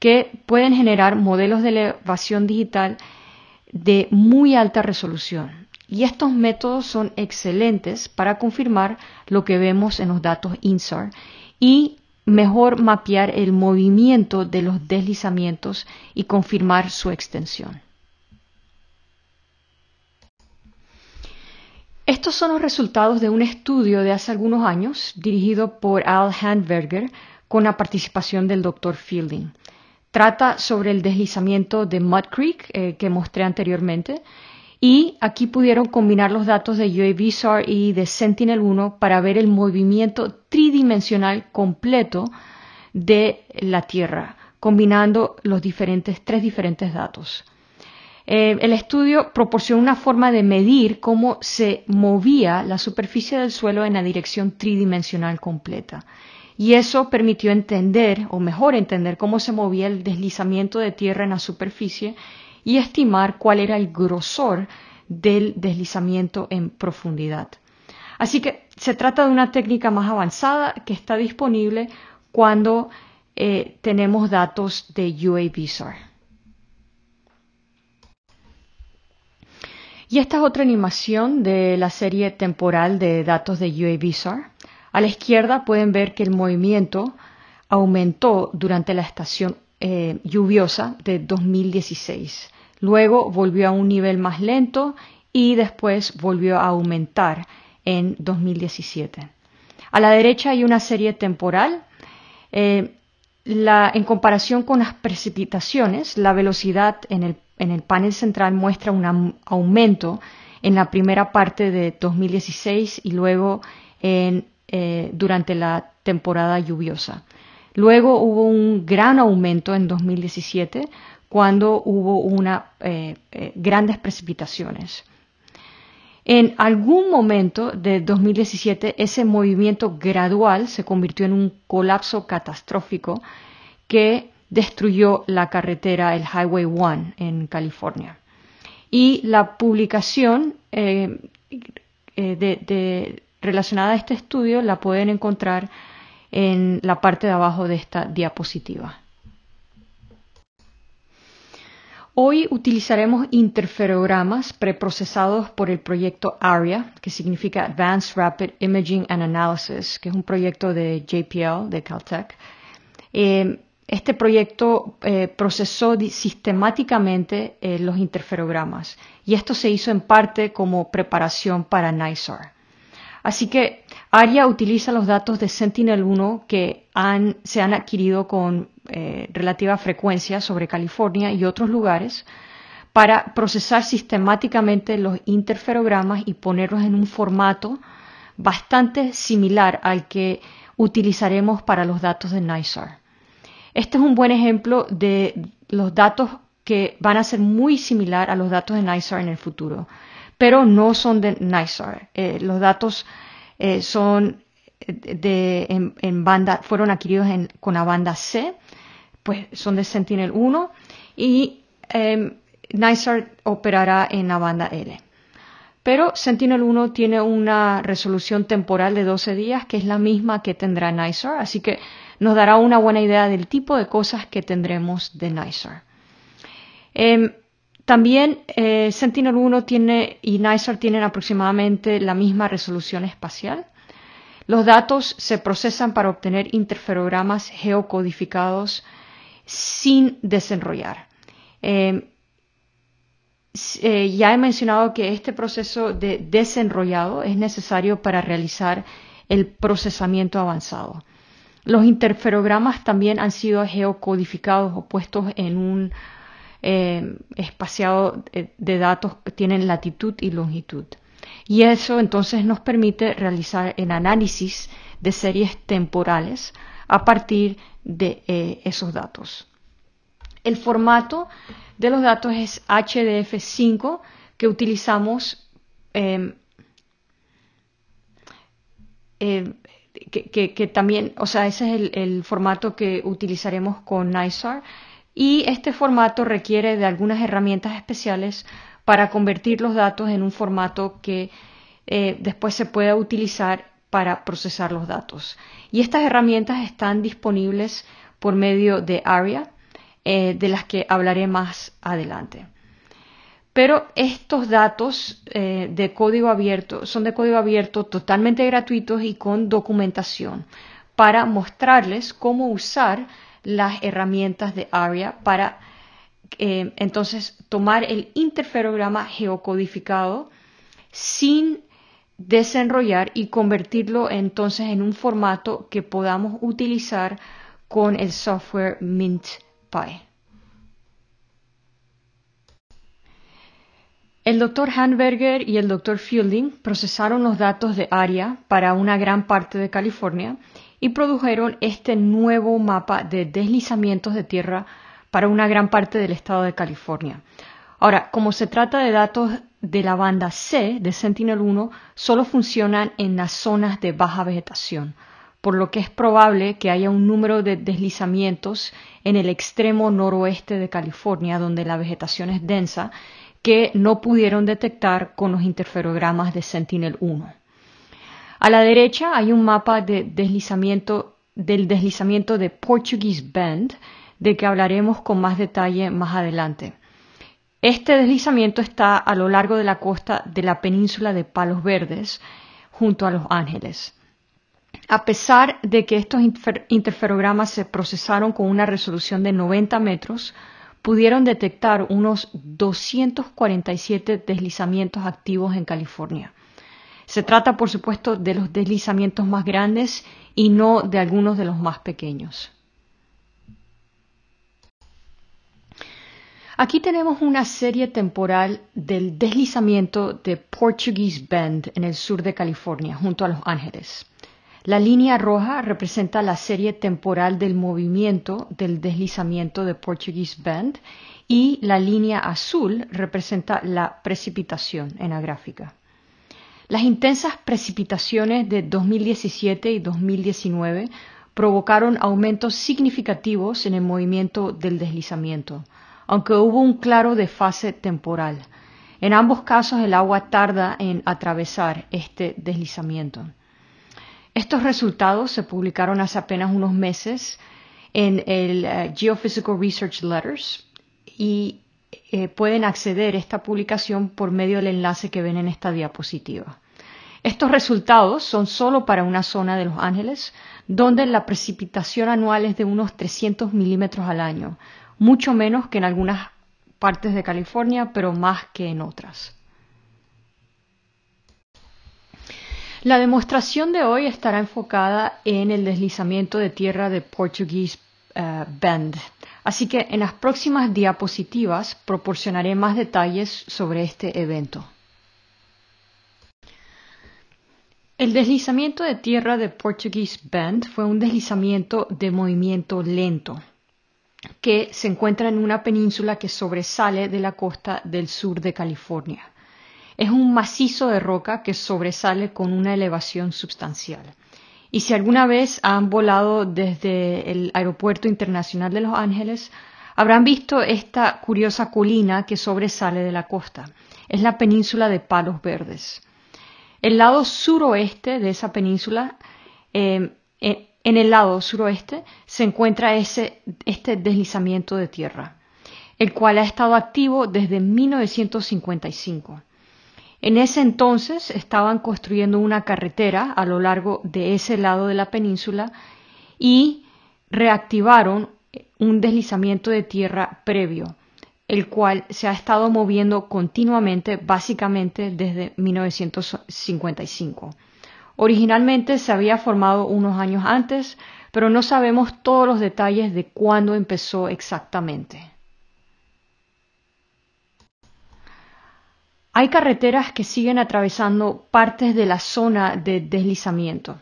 que pueden generar modelos de elevación digital de muy alta resolución. Y estos métodos son excelentes para confirmar lo que vemos en los datos INSAR y mejor mapear el movimiento de los deslizamientos y confirmar su extensión. Estos son los resultados de un estudio de hace algunos años dirigido por Al Handberger con la participación del Dr. Fielding. Trata sobre el deslizamiento de Mud Creek eh, que mostré anteriormente y aquí pudieron combinar los datos de UAVSAR y de Sentinel-1 para ver el movimiento tridimensional completo de la Tierra, combinando los diferentes, tres diferentes datos. Eh, el estudio proporcionó una forma de medir cómo se movía la superficie del suelo en la dirección tridimensional completa. Y eso permitió entender, o mejor entender, cómo se movía el deslizamiento de tierra en la superficie y estimar cuál era el grosor del deslizamiento en profundidad. Así que se trata de una técnica más avanzada que está disponible cuando eh, tenemos datos de UAVSAR. Y esta es otra animación de la serie temporal de datos de UAVSAR. A la izquierda pueden ver que el movimiento aumentó durante la estación eh, lluviosa de 2016. Luego volvió a un nivel más lento y después volvió a aumentar en 2017. A la derecha hay una serie temporal. Eh, en comparación con las precipitaciones, la velocidad en el en el panel central muestra un aumento en la primera parte de 2016 y luego en, eh, durante la temporada lluviosa. Luego hubo un gran aumento en 2017 cuando hubo una, eh, eh, grandes precipitaciones. En algún momento de 2017 ese movimiento gradual se convirtió en un colapso catastrófico que destruyó la carretera, el Highway 1 en California. Y la publicación eh, eh, relacionada a este estudio la pueden encontrar en la parte de abajo de esta diapositiva. Hoy utilizaremos interferogramas preprocesados por el proyecto ARIA, que significa Advanced Rapid Imaging and Analysis, que es un proyecto de JPL, de Caltech. Eh, este proyecto eh, procesó sistemáticamente eh, los interferogramas y esto se hizo en parte como preparación para NISAR. Así que ARIA utiliza los datos de Sentinel-1 que se han adquirido con eh, relativa frecuencia sobre California y otros lugares para procesar sistemáticamente los interferogramas y ponerlos en un formato bastante similar al que utilizaremos para los datos de NISAR. Este es un buen ejemplo de los datos que van a ser muy similar a los datos de NISAR en el futuro, pero no son de NISAR. Eh, los datos eh, son en, banda, fueron adquiridos con la banda C, pues son de Sentinel-1 y eh, operará en la banda L. Pero Sentinel-1 tiene una resolución temporal de 12 días que es la misma que tendrá NISAR, así que nos dará una buena idea del tipo de cosas que tendremos de NYSER. Em, también eh, Sentinel-1 tiene, y NYSER tienen aproximadamente la misma resolución espacial. Los datos se procesan para obtener interferogramas geocodificados sin desenrollar. Em, eh, ya he mencionado que este proceso de desenrollado es necesario para realizar el procesamiento avanzado. Los interferogramas también han sido geocodificados o puestos en un eh, espaciado eh, de datos que tienen latitud y longitud. Y eso entonces nos permite realizar el análisis de series temporales a partir de eh, esos datos. El formato de los datos es HDF5 que utilizamos eh, que, también, o sea, ese es el, formato que utilizaremos con NISAR y este formato requiere de algunas herramientas especiales para convertir los datos en un formato que eh, después se pueda utilizar para procesar los datos. Y estas herramientas están disponibles por medio de ARIA, eh, de las que hablaré más adelante. Pero estos datos eh, de código abierto son de código abierto totalmente gratuitos y con documentación para mostrarles cómo usar las herramientas de ARIA para eh, entonces tomar el interferograma geocodificado sin desenrollar y convertirlo entonces en un formato que podamos utilizar con el software MintPy. El doctor Hanberger y el doctor Fielding procesaron los datos de área para una gran parte de California y produjeron este nuevo mapa de deslizamientos de tierra para una gran parte del estado de California. Ahora, como se trata de datos de la banda C de Sentinel-1, solo funcionan en las zonas de baja vegetación, por lo que es probable que haya un número de deslizamientos en el extremo noroeste de California, donde la vegetación es densa, que no pudieron detectar con los interferogramas de Sentinel-1. A la derecha hay un mapa de deslizamiento, del deslizamiento de Portuguese Bend, de que hablaremos con más detalle más adelante. Este deslizamiento está a lo largo de la costa de la península de Palos Verdes, junto a Los Ángeles. A pesar de que estos interferogramas se procesaron con una resolución de 90 metros, pudieron detectar unos 247 deslizamientos activos en California. Se trata, por supuesto, de los deslizamientos más grandes y no de algunos de los más pequeños. Aquí tenemos una serie temporal del deslizamiento de Portuguese Bend en el sur de California, junto a Los Ángeles. La línea roja representa la serie temporal del movimiento del deslizamiento de Portuguese Bend y la línea azul representa la precipitación en la gráfica. Las intensas precipitaciones de 2017 y 2019 provocaron aumentos significativos en el movimiento del deslizamiento, aunque hubo un claro desfase temporal. En ambos casos el agua tarda en atravesar este deslizamiento. Estos resultados se publicaron hace apenas unos meses en el eh, Geophysical Research Letters y eh, pueden acceder a esta publicación por medio del enlace que ven en esta diapositiva. Estos resultados son solo para una zona de Los Ángeles, donde la precipitación anual es de unos 300 milímetros al año, mucho menos que en algunas partes de California, pero más que en otras. La demostración de hoy estará enfocada en el deslizamiento de tierra de Portuguese eh, Bend. Así que en las próximas diapositivas proporcionaré más detalles sobre este evento. El deslizamiento de tierra de Portuguese Bend fue un deslizamiento de movimiento lento que se encuentra en una península que sobresale de la costa del sur de California. Es un macizo de roca que sobresale con una elevación sustancial. Y si alguna vez han volado desde el Aeropuerto Internacional de Los Ángeles, habrán visto esta curiosa colina que sobresale de la costa. Es la península de Palos Verdes. El lado suroeste de esa península, em, en el lado suroeste, se encuentra este deslizamiento de tierra, el cual ha estado activo desde 1955. En ese entonces estaban construyendo una carretera a lo largo de ese lado de la península y reactivaron un deslizamiento de tierra previo, el cual se ha estado moviendo continuamente básicamente desde 1955. Originalmente se había formado unos años antes, pero no sabemos todos los detalles de cuándo empezó exactamente. Hay carreteras que siguen atravesando partes de la zona de deslizamiento.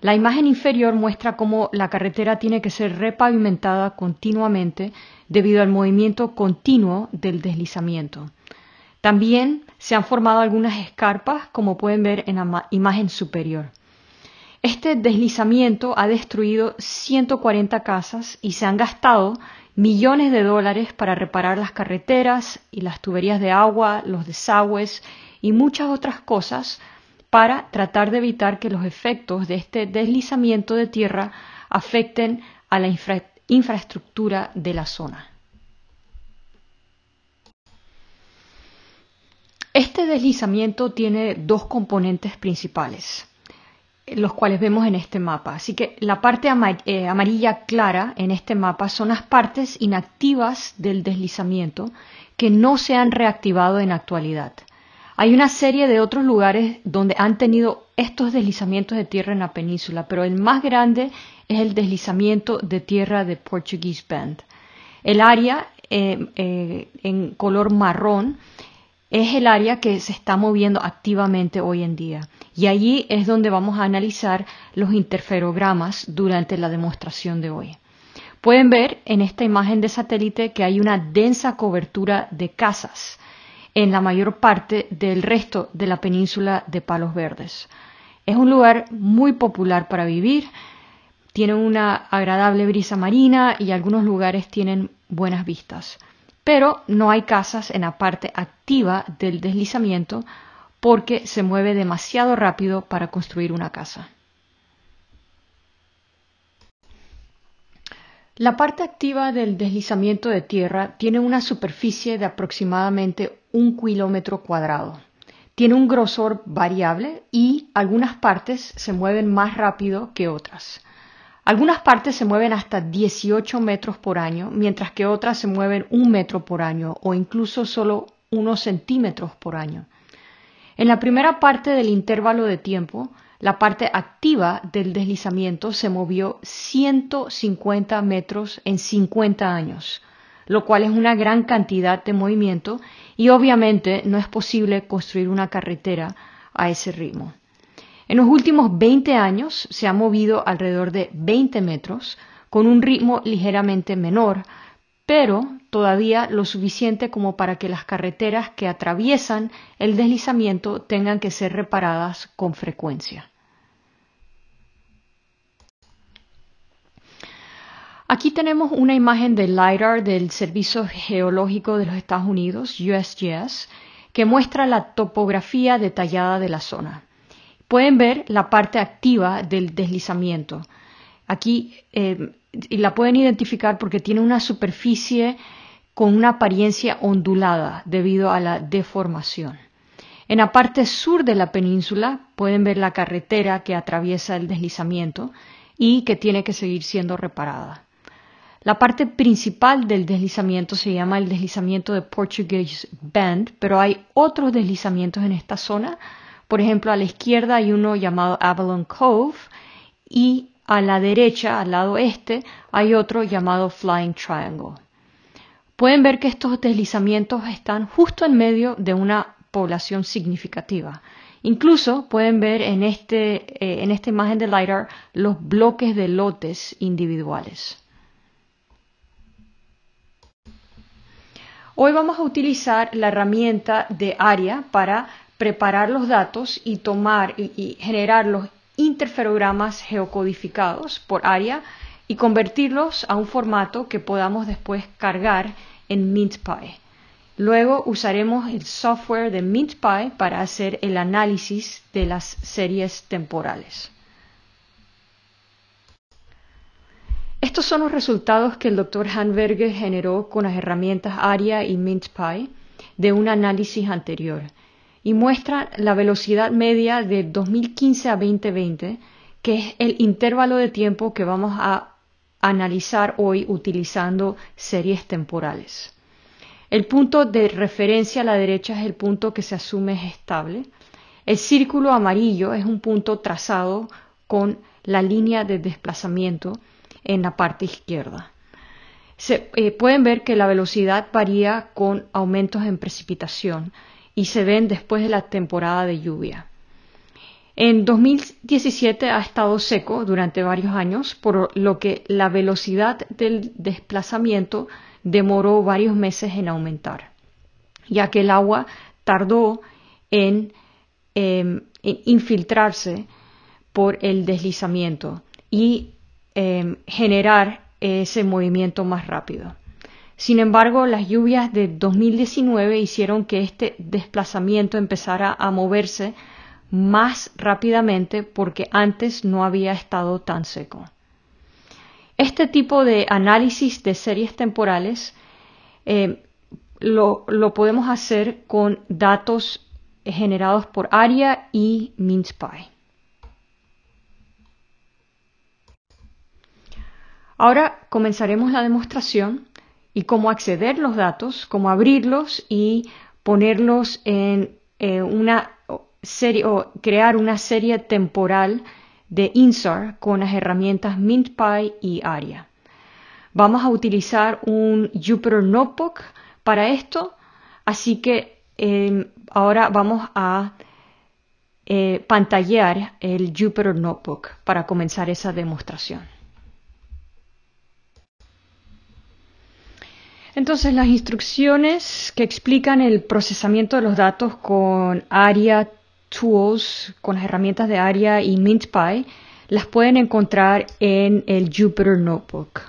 La imagen inferior muestra cómo la carretera tiene que ser repavimentada continuamente debido al movimiento continuo del deslizamiento. También se han formado algunas escarpas, como pueden ver en la imagen superior. Este deslizamiento ha destruido 140 casas y se han gastado millones de dólares para reparar las carreteras y las tuberías de agua, los desagües y muchas otras cosas para tratar de evitar que los efectos de este deslizamiento de tierra afecten a la infraestructura de la zona. Este deslizamiento tiene dos componentes principales los cuales vemos en este mapa. Así que la parte eh, amarilla clara en este mapa son las partes inactivas del deslizamiento que no se han reactivado en actualidad. Hay una serie de otros lugares donde han tenido estos deslizamientos de tierra en la península, pero el más grande es el deslizamiento de tierra de Portuguese Bend. El área eh, eh, en color marrón es el área que se está moviendo activamente hoy en día. Y allí es donde vamos a analizar los interferogramas durante la demostración de hoy. Pueden ver en esta imagen de satélite que hay una densa cobertura de casas en la mayor parte del resto de la península de Palos Verdes. Es un lugar muy popular para vivir, tiene una agradable brisa marina y algunos lugares tienen buenas vistas pero no hay casas en la parte activa del deslizamiento porque se mueve demasiado rápido para construir una casa. La parte activa del deslizamiento de tierra tiene una superficie de aproximadamente un kilómetro cuadrado. Tiene un grosor variable y algunas partes se mueven más rápido que otras. Algunas partes se mueven hasta 18 metros por año, mientras que otras se mueven un metro por año o incluso solo unos centímetros por año. En la primera parte del intervalo de tiempo, la parte activa del deslizamiento se movió 150 metros en 50 años, lo cual es una gran cantidad de movimiento y obviamente no es posible construir una carretera a ese ritmo. En los últimos 20 años se ha movido alrededor de 20 metros, con un ritmo ligeramente menor, pero todavía lo suficiente como para que las carreteras que atraviesan el deslizamiento tengan que ser reparadas con frecuencia. Aquí tenemos una imagen del LIDAR del Servicio Geológico de los Estados Unidos, USGS, que muestra la topografía detallada de la zona. Pueden ver la parte activa del deslizamiento. Aquí eh, la pueden identificar porque tiene una superficie con una apariencia ondulada debido a la deformación. En la parte sur de la península pueden ver la carretera que atraviesa el deslizamiento y que tiene que seguir siendo reparada. La parte principal del deslizamiento se llama el deslizamiento de Portuguese Bend, pero hay otros deslizamientos en esta zona por ejemplo, a la izquierda hay uno llamado Avalon Cove y a la derecha, al lado este, hay otro llamado Flying Triangle. Pueden ver que estos deslizamientos están justo en medio de una población significativa. Incluso pueden ver en, este, eh, en esta imagen de LiDAR los bloques de lotes individuales. Hoy vamos a utilizar la herramienta de área para preparar los datos y tomar y, generar los interferogramas geocodificados por área y convertirlos a un formato que podamos después cargar en MintPy. Luego usaremos el software de MintPy para hacer el análisis de las series temporales. Estos son los resultados que el doctor Hanberger generó con las herramientas ARIA y MintPy de un análisis anterior y muestra la velocidad media de 2015 a 2020, que es el intervalo de tiempo que vamos a analizar hoy utilizando series temporales. El punto de referencia a la derecha es el punto que se asume es estable. El círculo amarillo es un punto trazado con la línea de desplazamiento en la parte izquierda. Se, eh, pueden ver que la velocidad varía con aumentos en precipitación y se ven después de la temporada de lluvia. En 2017 ha estado seco durante varios años, por lo que la velocidad del desplazamiento demoró varios meses en aumentar, ya que el agua tardó en, em, infiltrarse por el deslizamiento y em, generar ese movimiento más rápido. Sin embargo, las lluvias de 2019 hicieron que este desplazamiento empezara a moverse más rápidamente porque antes no había estado tan seco. Este tipo de análisis de series temporales eh, lo, lo, podemos hacer con datos generados por ARIA y MinSpy. Ahora comenzaremos la demostración y cómo acceder los datos, cómo abrirlos y ponerlos en eh, una serie o crear una serie temporal de INSAR con las herramientas MintPy y ARIA. Vamos a utilizar un Jupyter Notebook para esto, así que em, ahora vamos a eh, pantallar el Jupyter Notebook para comenzar esa demostración. Entonces, las instrucciones que explican el procesamiento de los datos con ARIA Tools, con las herramientas de ARIA y MintPy, las
pueden encontrar en el Jupyter Notebook.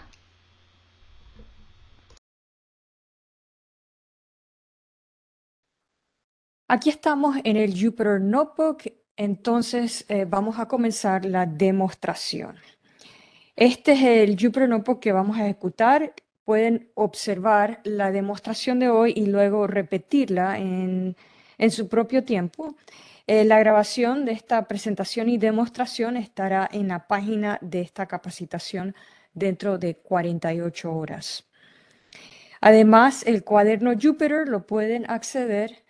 Aquí estamos en el Jupyter Notebook, entonces eh, vamos a comenzar la
demostración. Este es el Jupyter Notebook que vamos a ejecutar pueden observar la demostración de hoy y luego repetirla en, su propio tiempo. Eh, la grabación de esta presentación y demostración estará en la página de esta capacitación dentro de 48 horas. Además, el cuaderno Jupyter lo pueden acceder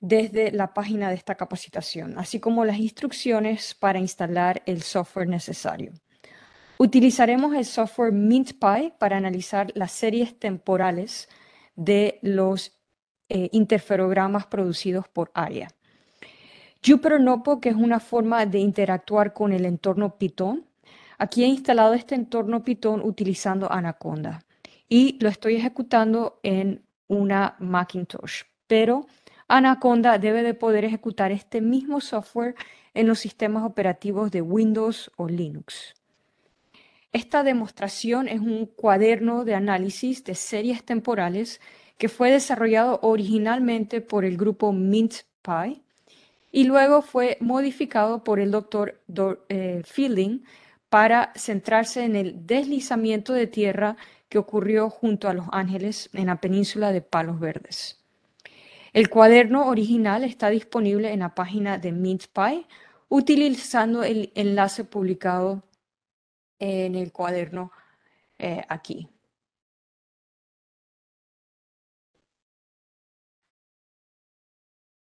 desde la página de esta capacitación, así como las instrucciones para instalar el software necesario. Utilizaremos el software MintPy para analizar las series temporales de los eh, interferogramas producidos por ARIA. Jupyter Notebook es una forma de interactuar con el entorno Python. Aquí he instalado este entorno Python utilizando Anaconda y lo estoy ejecutando en una Macintosh, pero Anaconda debe de poder ejecutar este mismo software en los sistemas operativos de Windows o Linux. Esta demostración es un cuaderno de análisis de series temporales que fue desarrollado originalmente por el grupo Mint y luego fue modificado por el doctor eh, Fielding para centrarse en el deslizamiento de tierra que ocurrió junto a Los Ángeles en la península de Palos Verdes. El cuaderno original está disponible en la página de Mint utilizando el enlace
publicado en el cuaderno eh, aquí.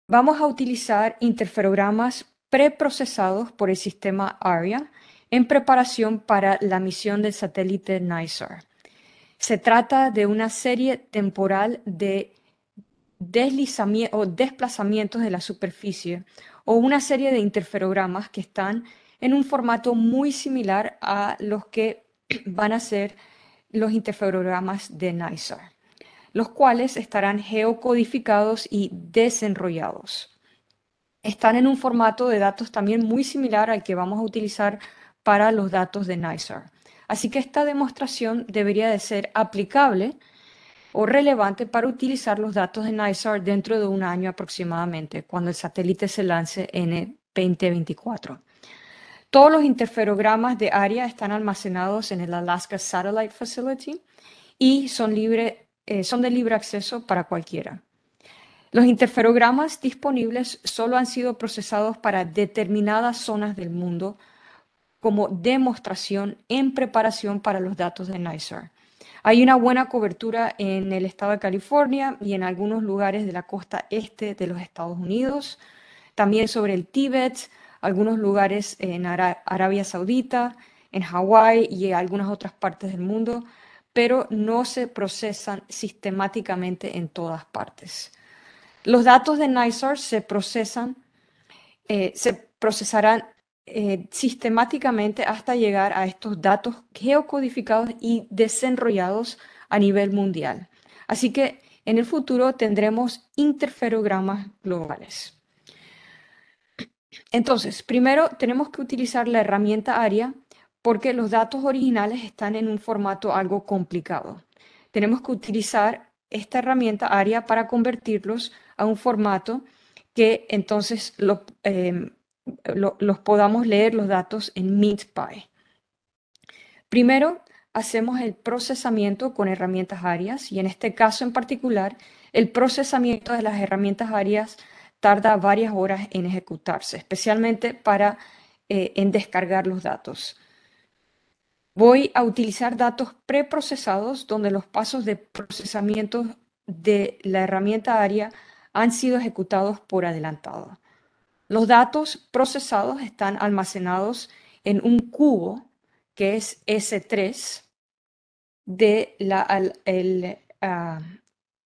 Vamos a utilizar interferogramas preprocesados por el sistema ARIA
en preparación para la misión del satélite NISAR. Se trata de una serie temporal de deslizamientos o desplazamientos de la superficie o una serie de interferogramas que están en un formato muy similar a los que van a ser los interferogramas de NISAR, los cuales estarán geocodificados y desenrollados. Están en un formato de datos también muy similar al que vamos a utilizar para los datos de NISAR. Así que esta demostración debería de ser aplicable o relevante para utilizar los datos de NISAR dentro de un año aproximadamente, cuando el satélite se lance en 2024. Todos los interferogramas de área están almacenados en el Alaska Satellite Facility y eh, son, de libre acceso para cualquiera. Los interferogramas disponibles solo han sido procesados para determinadas zonas del mundo como demostración en preparación para los datos de NYSAR. Hay una buena cobertura en el estado de California y en algunos lugares de la costa este de los Estados Unidos, también sobre el Tíbet, algunos lugares en Arabia Saudita, en Hawái y en algunas otras partes del mundo, pero no se procesan sistemáticamente en todas partes. Los datos de NISAR se procesan, eh, se procesarán eh, sistemáticamente hasta llegar a estos datos geocodificados y desenrollados a nivel mundial. Así que en el futuro tendremos interferogramas globales. Entonces, primero tenemos que utilizar la herramienta ARIA porque los datos originales están en un formato algo complicado. Tenemos que utilizar esta herramienta ARIA para convertirlos a un formato que entonces em, los, podamos leer los datos en MeetPy. Primero, hacemos el procesamiento con herramientas ARIAS y en este caso en particular, el procesamiento de las herramientas ARIAS tarda varias horas en ejecutarse, especialmente para eh, en descargar los datos. Voy a utilizar datos preprocesados donde los pasos de procesamiento de la herramienta ARIA han sido ejecutados por adelantado. Los datos procesados están almacenados en
un cubo
que es S3 de la ah,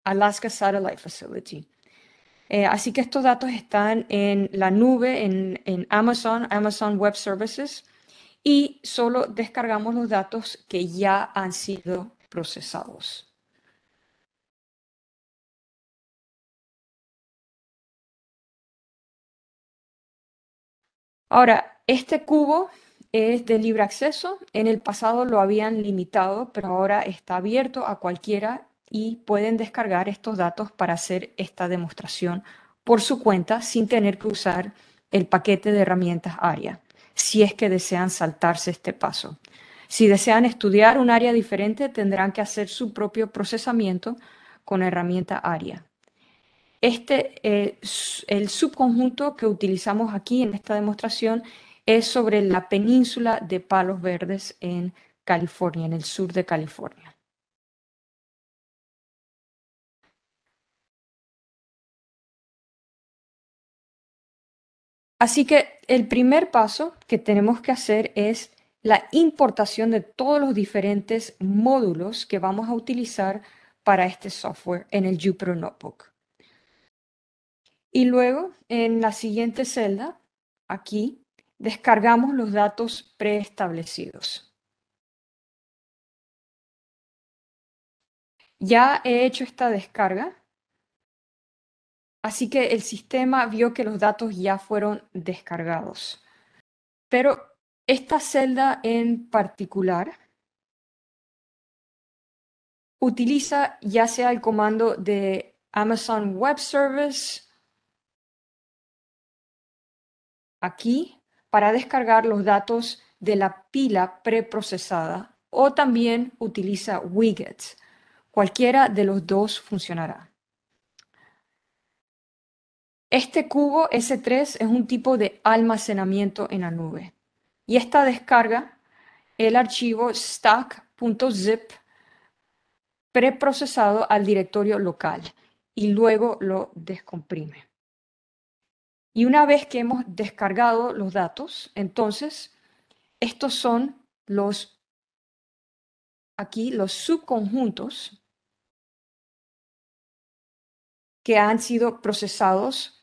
Alaska Satellite Facility. Eh, así que estos datos están en la nube, en, en, Amazon, Amazon Web Services,
y solo descargamos los datos que ya han sido procesados. Ahora, este cubo
es de libre acceso. En el pasado lo habían limitado, pero ahora está abierto a cualquiera y pueden descargar estos datos para hacer esta demostración por su cuenta sin tener que usar el paquete de herramientas ARIA, si es que desean saltarse este paso. Si desean estudiar un área diferente, tendrán que hacer su propio procesamiento con herramienta ARIA. Este, eh, el subconjunto que utilizamos aquí en esta demostración es sobre la península
de Palos Verdes en California, en el sur de California. Así que el primer paso que tenemos que hacer
es la importación de todos los diferentes módulos que vamos a utilizar para este software en el Jupyter Notebook. Y
luego, en la siguiente celda, aquí, descargamos los datos preestablecidos. Ya he hecho esta descarga Así que el
sistema vio que los datos ya fueron descargados. Pero esta celda en particular utiliza ya sea el comando de Amazon Web Service aquí para descargar los datos de la pila preprocesada o también utiliza widgets. Cualquiera de los dos funcionará. Este cubo S3 es un tipo de almacenamiento en la nube. Y esta descarga el archivo stack.zip preprocesado al directorio local y luego lo descomprime. Y una vez que hemos descargado los datos, entonces
estos son los aquí los subconjuntos que han sido procesados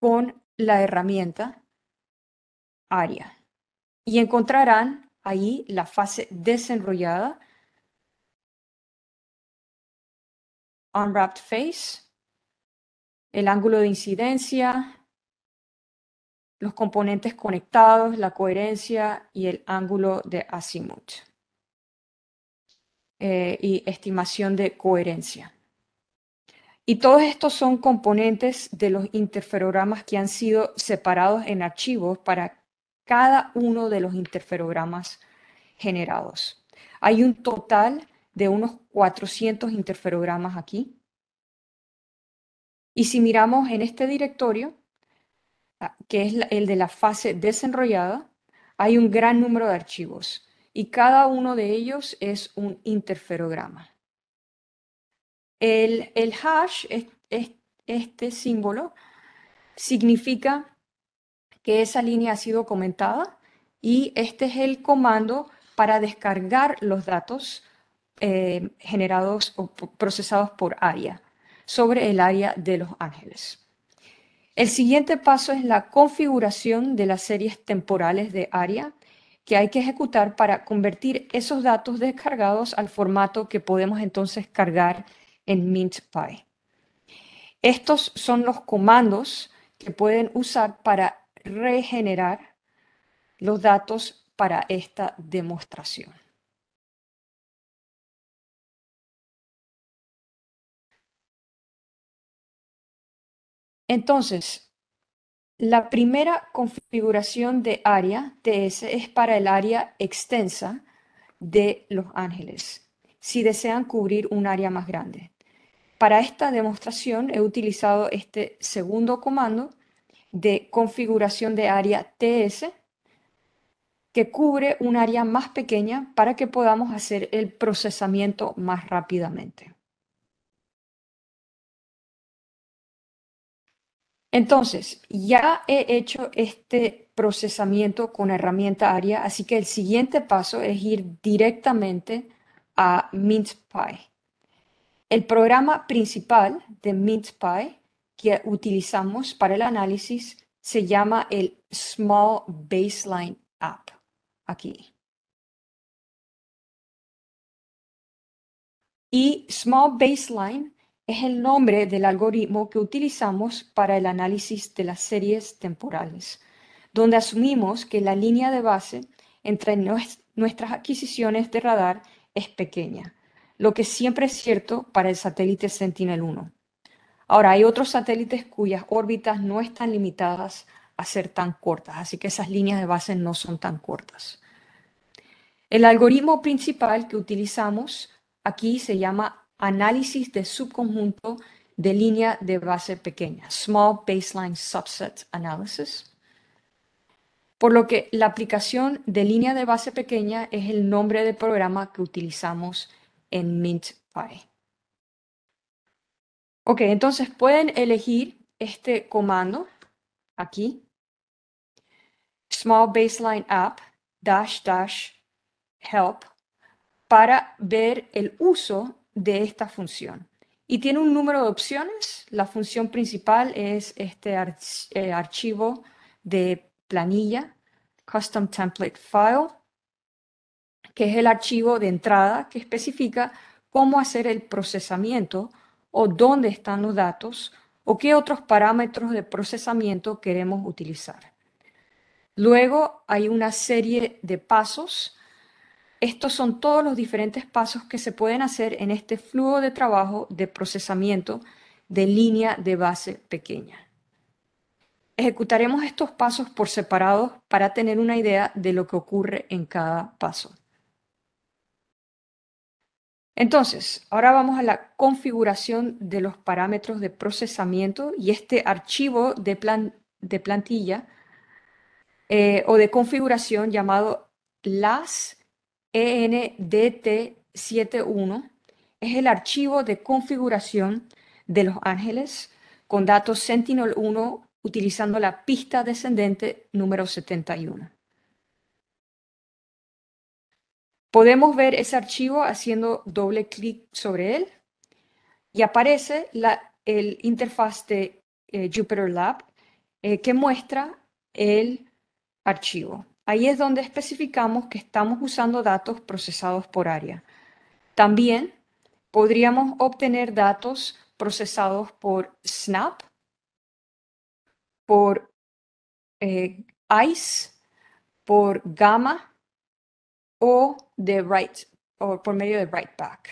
con la herramienta área
y encontrarán ahí la fase desenrollada,
unwrapped face, el ángulo de incidencia, los componentes conectados, la coherencia
y el ángulo de azimuth eh, y estimación de coherencia. Y todos estos son componentes de los interferogramas que han sido separados en archivos para cada uno de los interferogramas generados. Hay un total de unos 400 interferogramas aquí. Y si miramos en este directorio, ah, que es el de la fase desenrollada, hay un gran número de archivos y cada uno de ellos es un interferograma. El, hash, este símbolo, significa que esa línea ha sido comentada y este es el comando para descargar los datos eh, generados o procesados por ARIA sobre el área de Los Ángeles. El siguiente paso es la configuración de las series temporales de ARIA que hay que ejecutar para convertir esos datos descargados al formato que podemos entonces cargar en MintPy. Estos son los comandos que pueden usar para regenerar los datos
para esta demostración. Entonces, la primera configuración de área TS es
para el área extensa de Los Ángeles, si desean cubrir un área más grande. Para esta demostración he utilizado este segundo comando de configuración de área TS que cubre un área más pequeña para que podamos hacer el procesamiento más
rápidamente. Entonces, ya he hecho este procesamiento con herramienta
área, así que el siguiente paso es ir directamente a MintPy. El programa principal de MintPy que utilizamos
para el análisis se llama el Small Baseline App. Aquí. Y Small Baseline es el nombre del algoritmo que utilizamos para el
análisis de las series temporales, donde asumimos que la línea de base entre nuestras adquisiciones de radar es pequeña lo que siempre es cierto para el satélite Sentinel-1. Ahora, hay otros satélites cuyas órbitas no están limitadas a ser tan cortas, así que esas líneas de base no son tan cortas. El algoritmo principal que utilizamos aquí se llama análisis de subconjunto de línea de base pequeña, Small Baseline Subset Analysis. Por lo que la aplicación de línea de base pequeña es el nombre del programa que utilizamos en MintPy. Ok, entonces pueden elegir este comando aquí, small baseline app, dash, dash, help, para ver el uso de esta función. Y tiene un número de opciones. La función principal es este eh, archivo de planilla, custom template file, que es el archivo de entrada que especifica cómo hacer el procesamiento o dónde están los datos o qué otros parámetros de procesamiento queremos utilizar. Luego hay una serie de pasos. Estos son todos los diferentes pasos que se pueden hacer en este flujo de trabajo de procesamiento de línea de base pequeña. Ejecutaremos estos pasos por separados para tener una idea de lo que ocurre en cada paso. Entonces, ahora vamos a la configuración de los parámetros de procesamiento y este archivo de, plan, de plantilla eh, o de configuración llamado las ENDT71 es el archivo de configuración de Los Ángeles con datos Sentinel-1 utilizando la pista descendente número 71. Podemos ver ese archivo haciendo doble clic sobre él y aparece la el interfaz de eh, JupyterLab eh, que muestra el archivo. Ahí es donde especificamos que estamos usando datos procesados por área. También podríamos obtener datos procesados por SNAP,
por eh, ICE, por GAMA o de right o por medio de right back.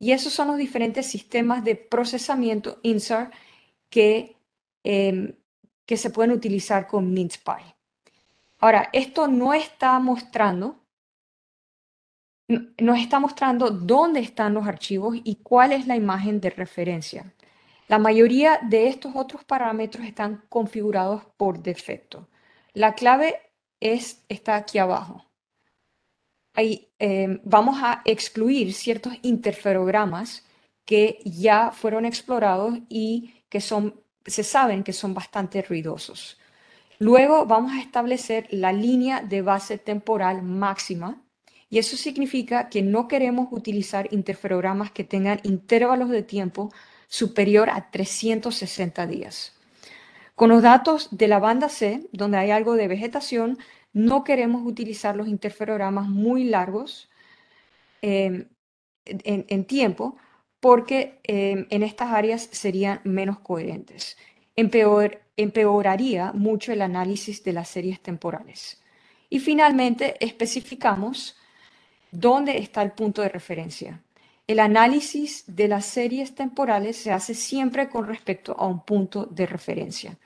Y esos son los diferentes sistemas de procesamiento insert que, em, que se pueden utilizar con MintPy. Ahora, esto no está mostrando, nos está mostrando dónde están los archivos y cuál es la imagen de referencia. La mayoría de estos otros parámetros están configurados por defecto. La clave es, está aquí abajo. Ahí, em, vamos a excluir ciertos interferogramas que ya fueron explorados y que son, se saben que son bastante ruidosos. Luego vamos a establecer la línea de base temporal máxima y eso significa que no queremos utilizar interferogramas que tengan intervalos de tiempo superior a 360 días. Con los datos de la banda C, donde hay algo de vegetación, no queremos utilizar los interferogramas muy largos em, en, tiempo porque em, en estas áreas serían menos coherentes. empeoraría mucho el análisis de las series temporales. Y finalmente especificamos dónde está el punto de referencia. El análisis de las series temporales se hace siempre con respecto a un punto de referencia.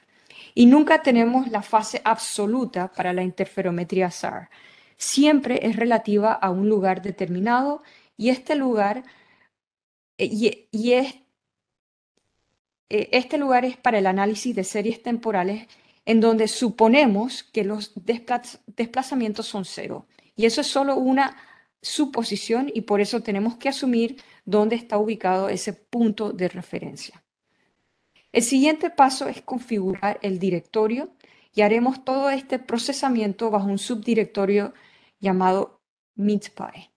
Y nunca tenemos la fase absoluta para la interferometría SAR. Siempre es relativa a un lugar determinado y este lugar, eh, y, es, eh, este lugar es para el análisis de series temporales en donde suponemos que los desplazamientos son cero. Y eso es solo una suposición y por eso tenemos que asumir dónde está ubicado ese punto de referencia. El siguiente paso es configurar el directorio y haremos todo este procesamiento
bajo un subdirectorio llamado MeetPy.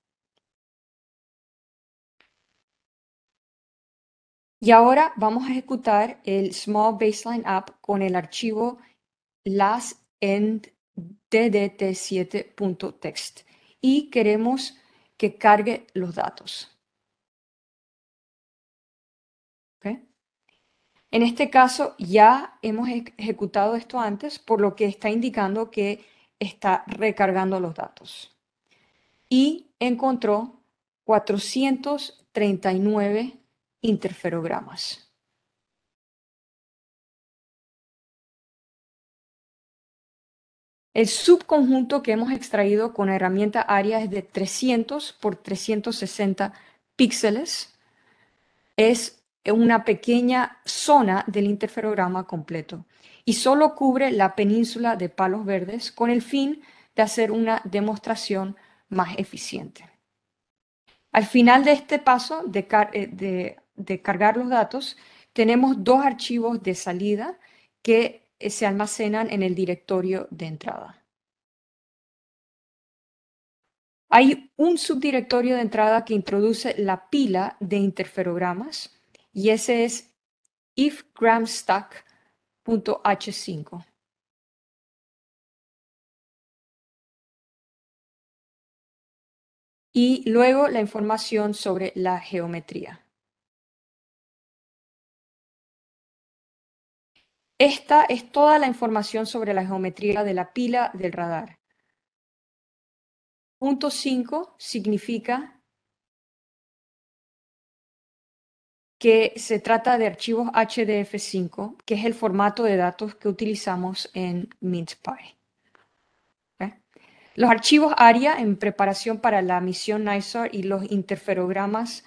Y ahora vamos a ejecutar el Small Baseline App con el archivo lastendddt7.txt y queremos que cargue los datos. En
este caso ya hemos ejecutado esto antes, por lo que está indicando que está recargando los datos. Y encontró
439 interferogramas. El subconjunto que hemos extraído con la herramienta Área es de 300 por 360
píxeles. Es una pequeña zona del interferograma completo y solo cubre la península de Palos Verdes con el fin de hacer una demostración más eficiente. Al final de este paso de, eh, de cargar los datos, tenemos dos archivos de salida que eh, se almacenan en el directorio de entrada. Hay un subdirectorio de entrada que introduce la pila de interferogramas y ese es
ifgramstack.h5. Y luego la información sobre la geometría.
Esta es toda la información sobre la geometría de la pila del
radar. Punto 5 significa que se trata de archivos HDF5,
que es el formato de datos que utilizamos en MintPy. Los archivos ARIA en preparación para la misión NISAR y los interferogramas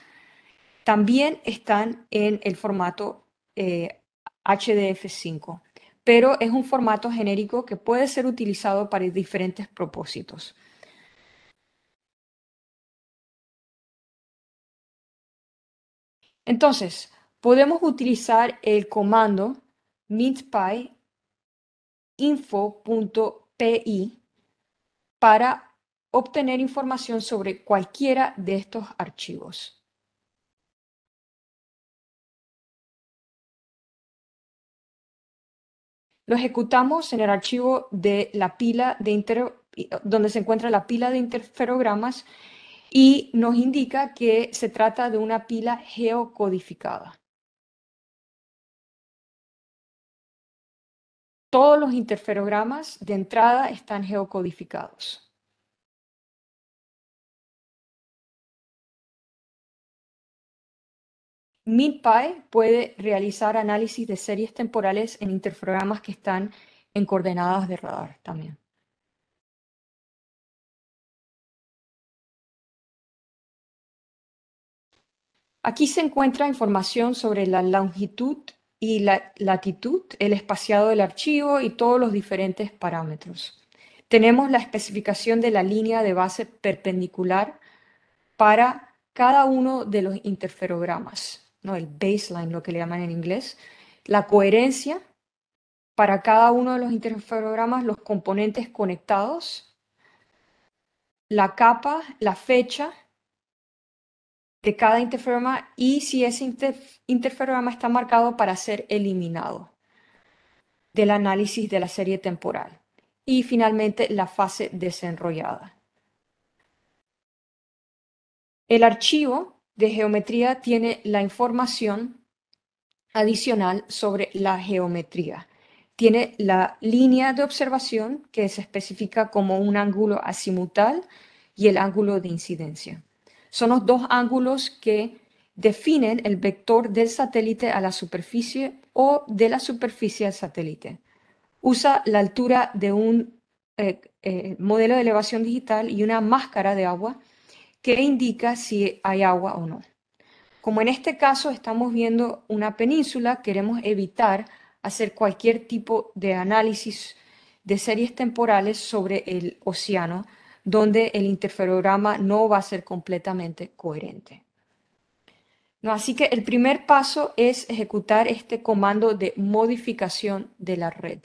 también están en el formato HDF5, eh, pero es un formato genérico que puede ser utilizado para
diferentes propósitos. Entonces, podemos utilizar el
comando mintpy info.pi
para obtener información sobre cualquiera de estos archivos. Lo ejecutamos en el archivo de la pila
de donde se encuentra la pila de interferogramas y nos indica
que se trata de una pila geocodificada. Todos los interferogramas de entrada están geocodificados. MINPy puede realizar análisis de series temporales en interferogramas que están en coordenadas de radar también. Aquí se encuentra información sobre la longitud y
la latitud, el espaciado del archivo y todos los diferentes parámetros. Tenemos la especificación de la línea de base perpendicular para cada uno de los interferogramas, ¿no? el baseline, lo que le llaman en inglés, la coherencia para cada uno de los interferogramas, los componentes conectados, la capa, la fecha, de cada interferoma y si ese interferoma está marcado para ser eliminado del análisis de la serie temporal. Y finalmente la fase desenrollada. El archivo de geometría tiene la información adicional sobre la geometría. Tiene la línea de observación que se especifica como un ángulo asimutal y el ángulo de incidencia. Son los dos ángulos que definen el vector del satélite a la superficie o de la superficie al satélite. Usa la altura de un eh, eh, modelo de elevación digital y una máscara de agua que indica si hay agua o no. Como en este caso estamos viendo una península, queremos evitar hacer cualquier tipo de análisis de series temporales sobre el océano donde el interferograma no va a ser completamente coherente. ¿No? Así que el primer paso es ejecutar este comando de modificación de la red.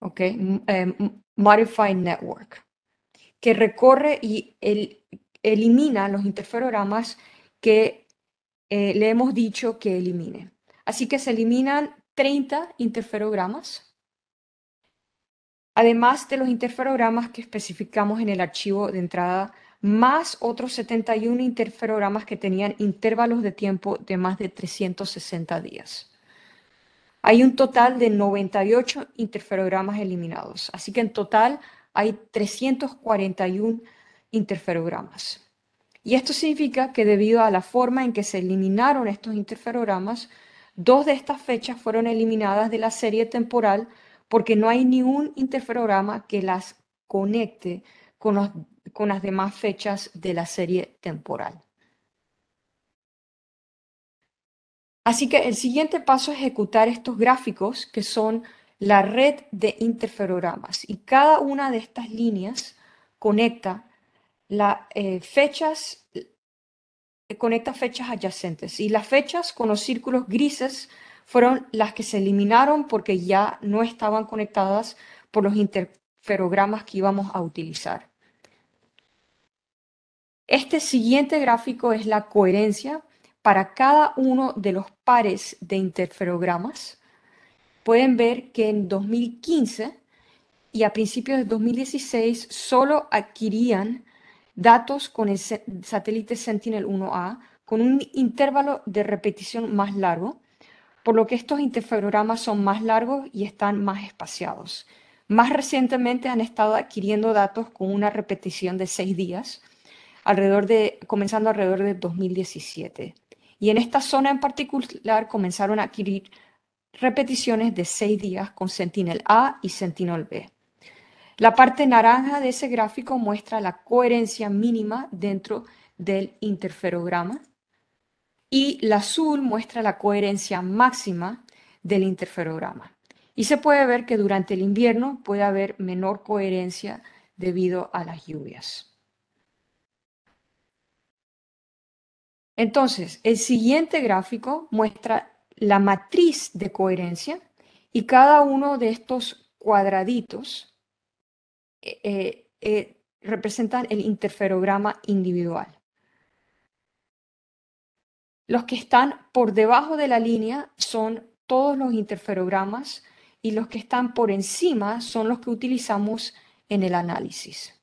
okay, eh, modify Network, que recorre y elimina los interferogramas que eh, le hemos dicho que elimine. Así que se eliminan 30 interferogramas además de los interferogramas que especificamos en el archivo de entrada, más otros 71 interferogramas que tenían intervalos de tiempo de más de 360 días. Hay un total de 98 interferogramas eliminados, así que en total hay 341 interferogramas. Y esto significa que debido a la forma en que se eliminaron estos interferogramas, dos de estas fechas fueron eliminadas de la serie temporal porque no hay ningún interferograma que las conecte con, con las demás fechas de la serie temporal. Así que el siguiente paso es ejecutar estos gráficos que son la red de interferogramas y cada una de estas líneas conecta las eh, fechas eh, conecta fechas adyacentes y las fechas con los círculos grises fueron las que se eliminaron porque ya no estaban conectadas por los interferogramas que íbamos a utilizar. Este siguiente gráfico es la coherencia para cada uno de los pares de interferogramas. Pueden ver que en 2015 y a principios de 2016 solo adquirían datos con el satélite Sentinel-1A con un intervalo de repetición más largo por lo que estos interferogramas son más largos y están más espaciados. Más recientemente han estado adquiriendo datos con una repetición de seis días, comenzando alrededor de 2017. Y en esta zona en particular comenzaron a adquirir repeticiones de seis días con Sentinel A y Sentinel B. La parte naranja de ese gráfico muestra la coherencia mínima dentro del interferograma y el azul muestra la coherencia máxima del interferograma. Y se puede ver que durante el invierno puede haber menor coherencia debido a las lluvias. Entonces, el siguiente gráfico muestra la matriz de coherencia y cada uno de estos cuadraditos eh, eh, eh, representan el interferograma individual. Los que están por debajo de la línea son todos los interferogramas y los que están por encima son los que utilizamos en el análisis.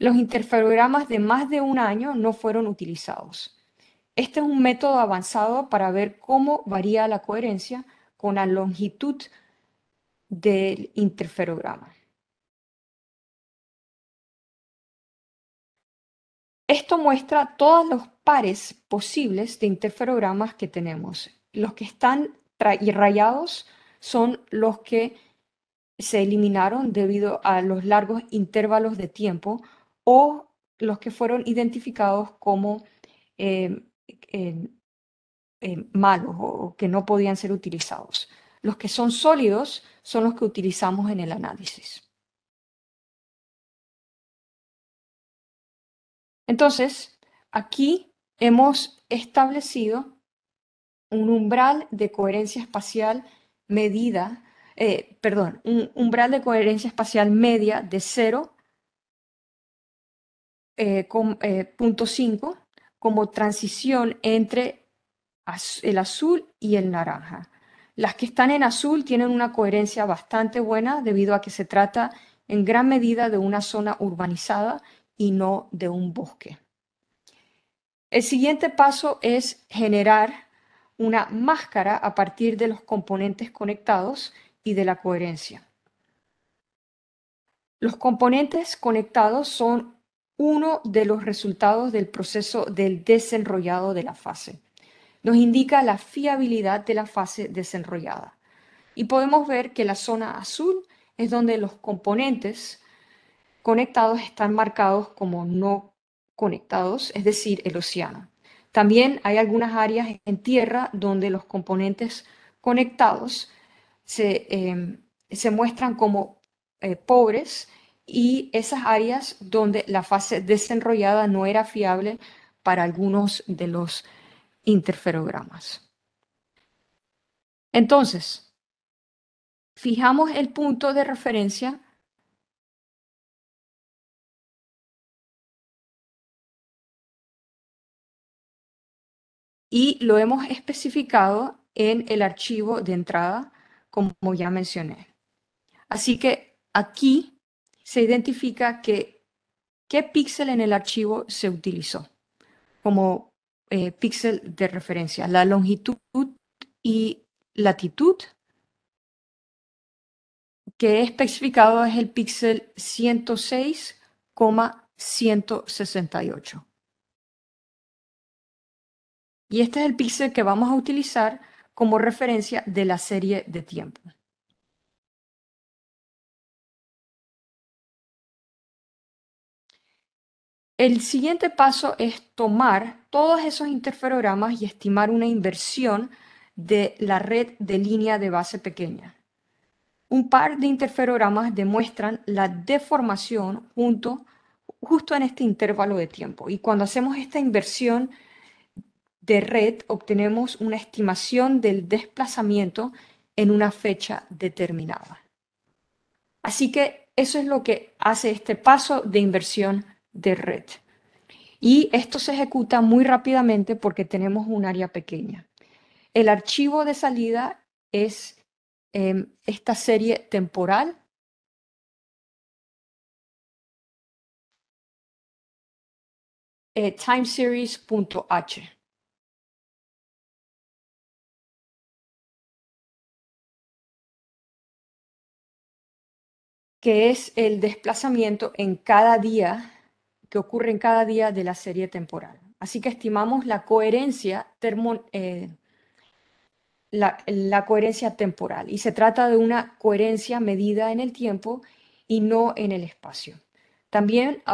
Los interferogramas de más de un año no fueron utilizados. Este es un método avanzado para
ver cómo varía la coherencia con la longitud del interferograma. Esto muestra todos los pares posibles de interferogramas que
tenemos. Los que están rayados son los que se eliminaron debido a los largos intervalos de tiempo o los que fueron identificados como em,
malos o que no podían ser utilizados. Los que son sólidos son los que utilizamos en el análisis. Entonces, aquí hemos establecido
un umbral de coherencia espacial medida, eh, perdón, un umbral de coherencia espacial media de 0.5 eh, eh, como transición entre el azul y el naranja. Las que están en azul tienen una coherencia bastante buena debido a que se trata en gran medida de una zona urbanizada y no de un bosque. El siguiente paso es generar una máscara a partir de los componentes conectados y de la coherencia. Los componentes conectados son uno de los resultados del proceso del desenrollado de la fase. Nos indica la fiabilidad de la fase desenrollada. Y podemos ver que la zona azul es donde los componentes conectados están marcados como no conectados, es decir, el océano. También hay algunas áreas en tierra donde los componentes conectados se, em, muestran como eh, pobres y esas áreas donde la fase desenrollada no era fiable para algunos de los interferogramas.
Entonces, fijamos el punto de referencia y lo hemos especificado en el archivo de entrada, como ya mencioné.
Así que aquí se identifica que qué píxel en el archivo se utilizó como eh, píxel de referencia, la longitud y latitud, que he especificado es el píxel 106,168.
Y este es el píxel que vamos a utilizar como referencia de la serie de tiempo. El siguiente paso es tomar todos esos interferogramas y estimar una inversión
de la red de línea de base pequeña. Un par de interferogramas demuestran la deformación justo en este intervalo de tiempo. Y cuando hacemos esta inversión de red obtenemos una estimación del desplazamiento en una fecha determinada. Así que eso es lo que hace este paso de inversión de red. Y esto se ejecuta muy rápidamente porque tenemos un área pequeña.
El archivo de salida es em, esta serie temporal eh, timeseries.h. que es el desplazamiento en cada día, que ocurre en
cada día de la serie temporal. Así que estimamos la coherencia, eh, coherencia temporal. Y se trata de una coherencia medida en el tiempo y no en el espacio. También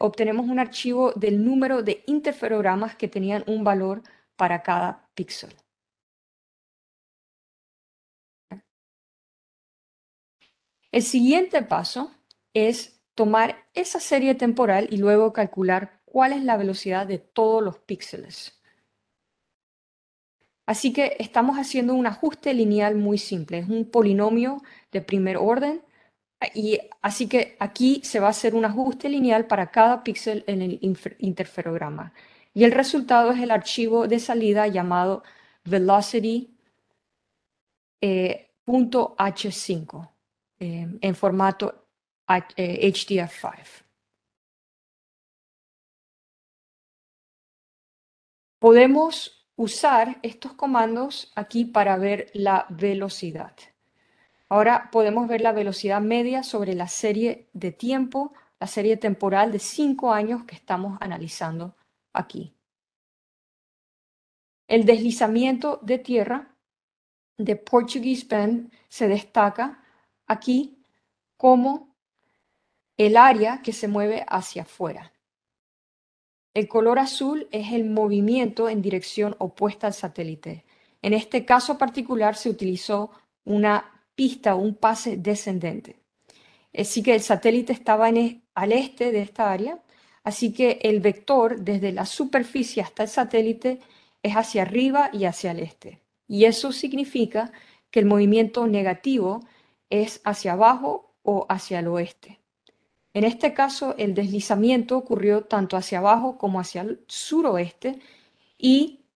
obtenemos un
archivo del número de interferogramas que tenían un valor para cada píxel. El siguiente paso es tomar esa serie temporal y luego calcular
cuál es la velocidad de todos los píxeles. Así que estamos haciendo un ajuste lineal muy simple, es un polinomio de primer orden y así que aquí se va a hacer un ajuste lineal para cada píxel en el interferograma. Y el resultado es el archivo de salida llamado velocity.h5. Eh, Em,
en formato HDF5. Eh, podemos usar estos
comandos aquí para ver la velocidad. Ahora podemos ver la velocidad media sobre la serie de tiempo, la serie temporal de cinco años que estamos analizando aquí. El deslizamiento de tierra de Portuguese Bend se destaca aquí como el área que se mueve hacia afuera. El color azul es el movimiento en dirección opuesta al satélite. En este caso particular se utilizó una pista un pase descendente. Así que el satélite estaba e, al este de esta área, así que el vector desde la superficie hasta el satélite es hacia arriba y hacia el este. Y eso significa que el movimiento negativo es hacia abajo o hacia el oeste. En este caso, el deslizamiento ocurrió tanto hacia abajo como hacia el suroeste y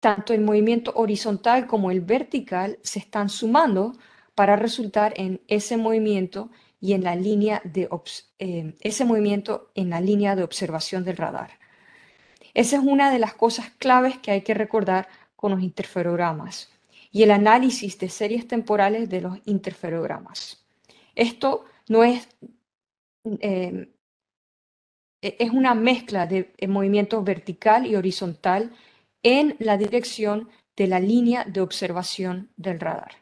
tanto el movimiento horizontal como el vertical se están sumando para resultar en ese movimiento y en la línea de eh, ese movimiento en la línea de observación del radar. Esa es una de las cosas claves que hay que recordar con los interferogramas y el análisis de series temporales de los interferogramas. Esto no es, em, e, es una mezcla de eh, movimiento vertical y horizontal en la dirección de la línea de observación del radar.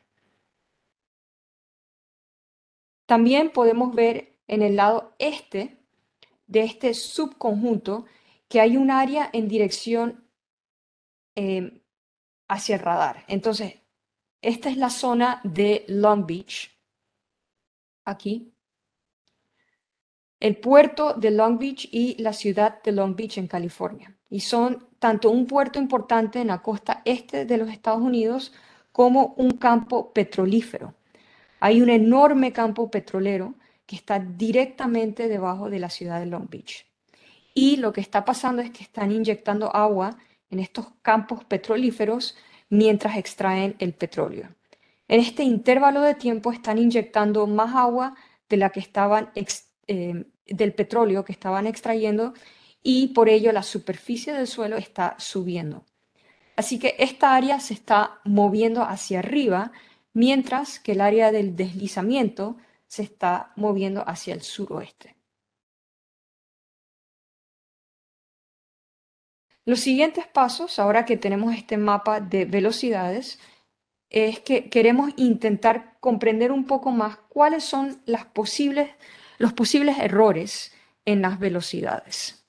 También podemos ver en el lado este de este subconjunto que hay un área en dirección em, hacia el radar. Entonces, esta es la zona de Long Beach, aquí. El puerto de Long Beach y la ciudad de Long Beach en California. Y son tanto un puerto importante en la costa este de los Estados Unidos como un campo petrolífero. Hay un enorme campo petrolero que está directamente debajo de la ciudad de Long Beach. Y lo que está pasando es que están inyectando agua en estos campos petrolíferos mientras extraen el petróleo. En este intervalo de tiempo están inyectando más agua de la que estaban eh, del petróleo que estaban extrayendo y por ello la superficie del suelo está subiendo. Así que esta área se está moviendo hacia arriba, mientras que el área del deslizamiento
se está moviendo hacia el suroeste. Los siguientes pasos, ahora que tenemos este mapa de
velocidades, es que queremos intentar comprender un poco más cuáles
son los posibles errores en las velocidades.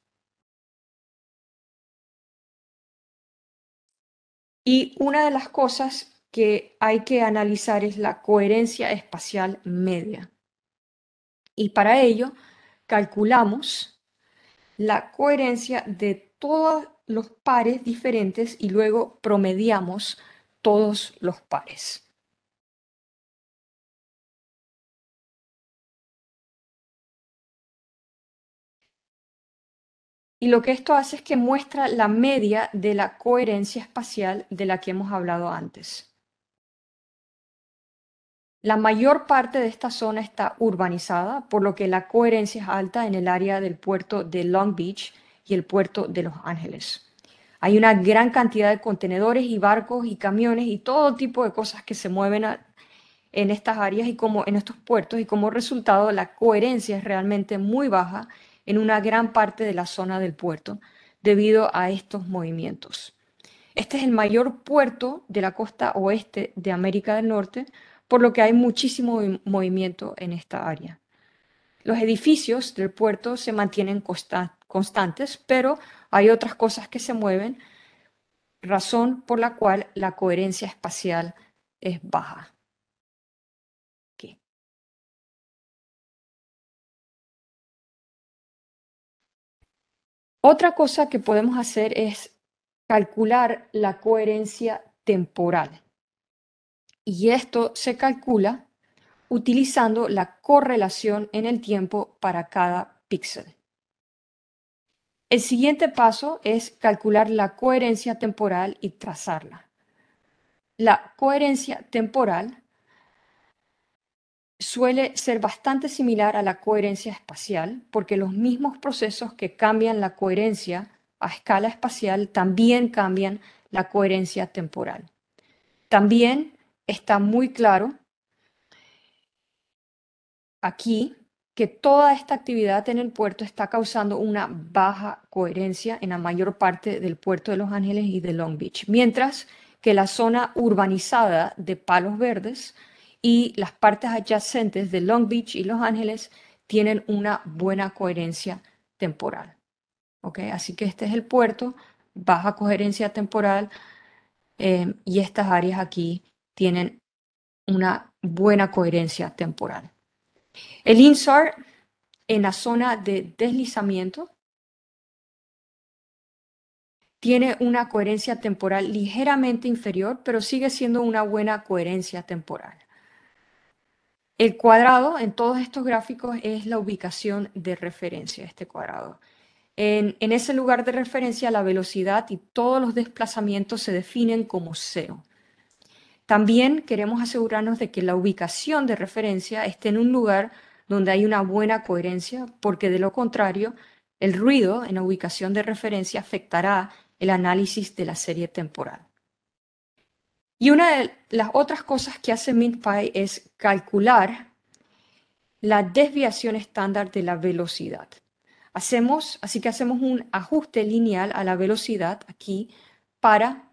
Y una de las cosas que hay que analizar es la coherencia espacial media.
Y para ello calculamos la coherencia de todas los pares diferentes y luego promediamos
todos los pares. Y lo que esto hace es que muestra la media de la coherencia espacial de la que hemos
hablado antes. La mayor parte de esta zona está urbanizada, por lo que la coherencia es alta en el área del puerto de Long Beach, y el puerto de Los Ángeles. Hay una gran cantidad de contenedores y barcos y camiones y todo tipo de cosas que se mueven en estas áreas y como en estos puertos y como resultado la coherencia es realmente muy baja en una gran parte de la zona del puerto debido a estos movimientos. Este es el mayor puerto de la costa oeste de América del Norte, por lo que hay muchísimo movimiento en esta área. Los edificios del puerto se mantienen constantes constantes, pero hay otras cosas que se mueven, razón por la cual la
coherencia espacial es baja. Otra cosa que podemos hacer es calcular la coherencia
temporal. Y esto se calcula utilizando la correlación en el tiempo para cada píxel. El siguiente paso es calcular la coherencia temporal y trazarla. La coherencia temporal suele ser bastante similar a la coherencia espacial porque los mismos procesos que cambian la coherencia a escala espacial también cambian la coherencia temporal. También está muy claro aquí que toda esta actividad en el puerto está causando una baja coherencia en la mayor parte del puerto de Los Ángeles y de Long Beach, mientras que la zona urbanizada de Palos Verdes y las partes adyacentes de Long Beach y Los Ángeles tienen una buena coherencia temporal. ¿Okay? Así que este es el puerto, baja coherencia temporal eh, y estas áreas aquí tienen una buena coherencia temporal. El INSAR en la zona de deslizamiento tiene una coherencia temporal ligeramente inferior, pero sigue siendo una buena coherencia temporal. El cuadrado en todos estos gráficos es la ubicación de referencia, este cuadrado. En, en, ese lugar de referencia, la velocidad y todos los desplazamientos se definen como cero. También queremos asegurarnos de que la ubicación de referencia esté en un lugar donde hay una buena coherencia, porque de lo contrario, el ruido en la ubicación de referencia afectará el análisis de la serie temporal. Y una de las otras cosas que hace MinFi es calcular la desviación estándar de la velocidad. Hacemos, así que hacemos un ajuste lineal a la velocidad aquí para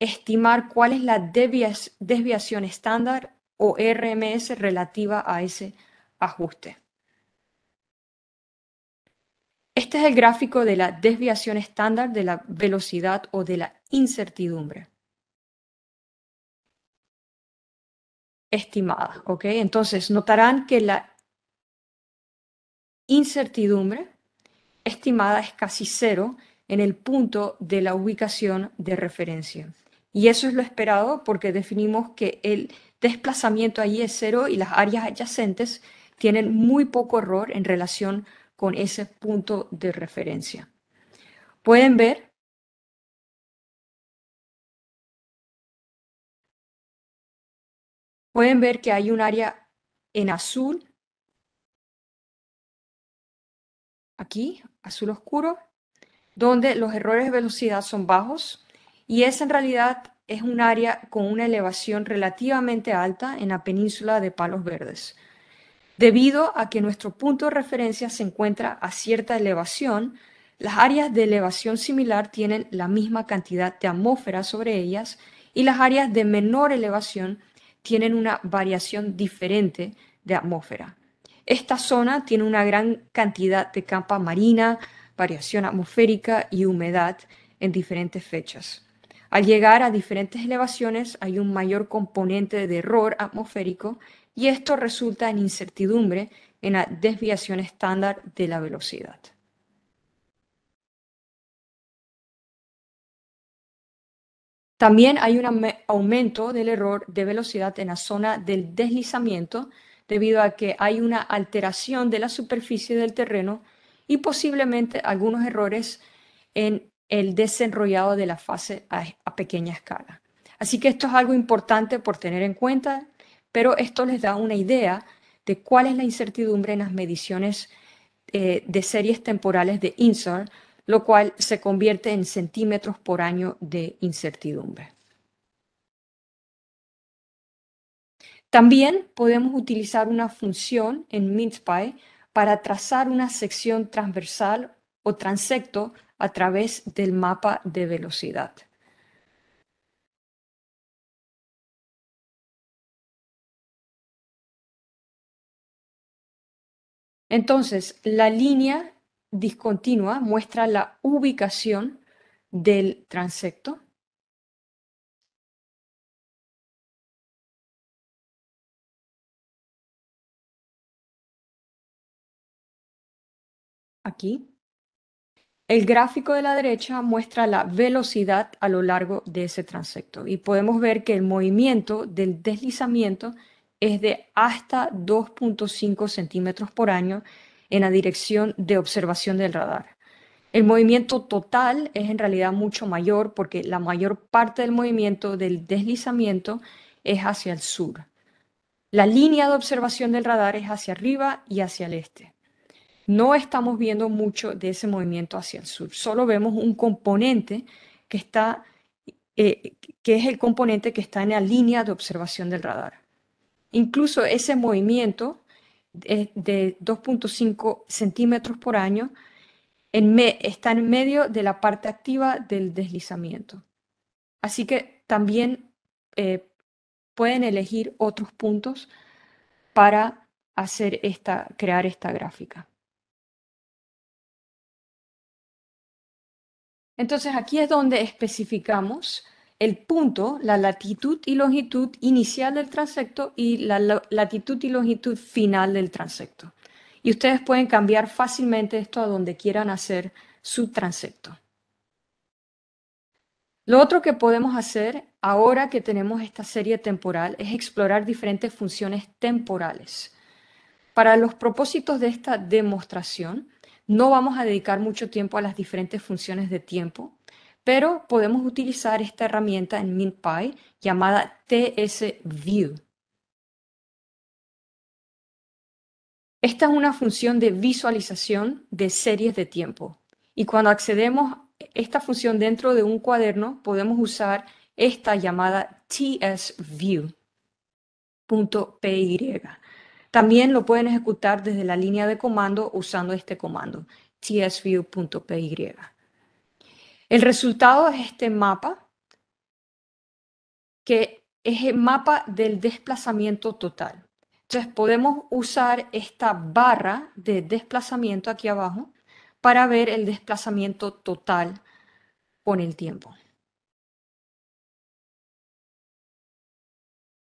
estimar cuál es la desviación estándar o RMS relativa a ese ajuste. Este es el gráfico de la desviación estándar de la velocidad o de la incertidumbre.
Estimada, ¿ok? Entonces, notarán que la incertidumbre estimada
es casi cero en el punto de la ubicación de referencia. Y eso es lo esperado porque definimos que el desplazamiento allí es cero y las áreas adyacentes tienen muy poco error en relación con ese punto de referencia.
Pueden ver Pueden ver que hay un área en azul, aquí, azul oscuro, donde los errores de velocidad son bajos y esa en realidad es
un área con una elevación relativamente alta en la península de Palos Verdes. Debido a que nuestro punto de referencia se encuentra a cierta elevación, las áreas de elevación similar tienen la misma cantidad de atmósfera sobre ellas y las áreas de menor elevación tienen una variación diferente de atmósfera. Esta zona tiene una gran cantidad de campa marina, variación atmosférica y humedad en diferentes fechas. Al llegar a diferentes elevaciones hay un mayor componente de error atmosférico y esto resulta en
incertidumbre en la desviación estándar de la velocidad. También hay un aumento del error de velocidad en la zona del deslizamiento debido
a que hay una alteración de la superficie del terreno y posiblemente algunos errores en el desenrollado de la fase a, pequeña escala. Así que esto es algo importante por tener en cuenta pero esto les da una idea de cuál es la incertidumbre en las mediciones eh, de series temporales de INSAR, lo cual se convierte en centímetros por año de incertidumbre. También podemos utilizar una función en MintPy para trazar una sección transversal o
transecto a través del mapa de velocidad. Entonces, la línea discontinua muestra la ubicación del transecto. Aquí. El gráfico de la derecha muestra la velocidad a lo largo de ese transecto y
podemos ver que el movimiento del deslizamiento es de hasta 2.5 centímetros por año en la dirección de observación del radar. El movimiento total es en realidad mucho mayor porque la mayor parte del movimiento del deslizamiento es hacia el sur. La línea de observación del radar es hacia arriba y hacia el este. No estamos viendo mucho de ese movimiento hacia el sur, solo vemos un componente que está, eh, que es el componente que está en la línea de observación del radar. Incluso ese movimiento de, 2.5 centímetros por año está en medio de la parte activa del deslizamiento. Así que también eh, pueden elegir otros puntos para
hacer esta, crear esta gráfica. Entonces aquí es donde especificamos el punto,
la latitud y longitud inicial del transecto y la latitud y longitud final del transecto. Y ustedes pueden cambiar fácilmente esto a donde quieran hacer su transecto. Lo otro que podemos hacer ahora que tenemos esta serie temporal es explorar diferentes funciones temporales. Para los propósitos de esta demostración, no vamos a dedicar mucho tiempo a las diferentes funciones de tiempo, pero podemos utilizar esta herramienta en MinPy llamada tsView. Esta es una función de visualización de series de tiempo. Y cuando accedemos a esta función dentro de un cuaderno, podemos usar esta llamada tsview.py. También lo pueden ejecutar desde la línea de comando usando este comando tsview.py. El resultado es este mapa, que es el mapa del desplazamiento total. Entonces podemos usar esta barra de desplazamiento aquí abajo para ver el
desplazamiento total con el tiempo.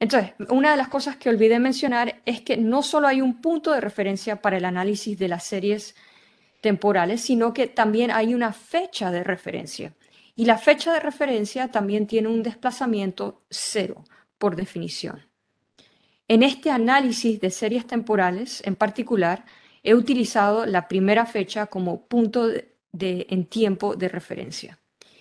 Entonces, una de las cosas que olvidé mencionar es que no solo
hay un punto de referencia para el análisis de las series temporales, sino que también hay una fecha de referencia. Y la fecha de referencia también tiene un desplazamiento cero, por definición. En este análisis de series temporales, en particular, he utilizado la primera fecha como punto de, en tiempo de referencia.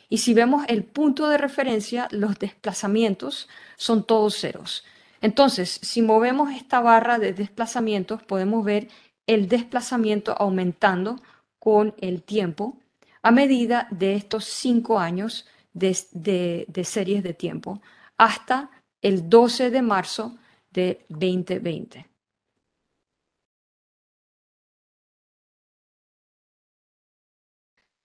Y si vemos el punto de referencia, los desplazamientos son todos ceros. Entonces, si movemos esta barra de desplazamientos, podemos ver el desplazamiento aumentando con el tiempo a medida de estos cinco años de, series de tiempo
hasta el 12 de marzo de 2020.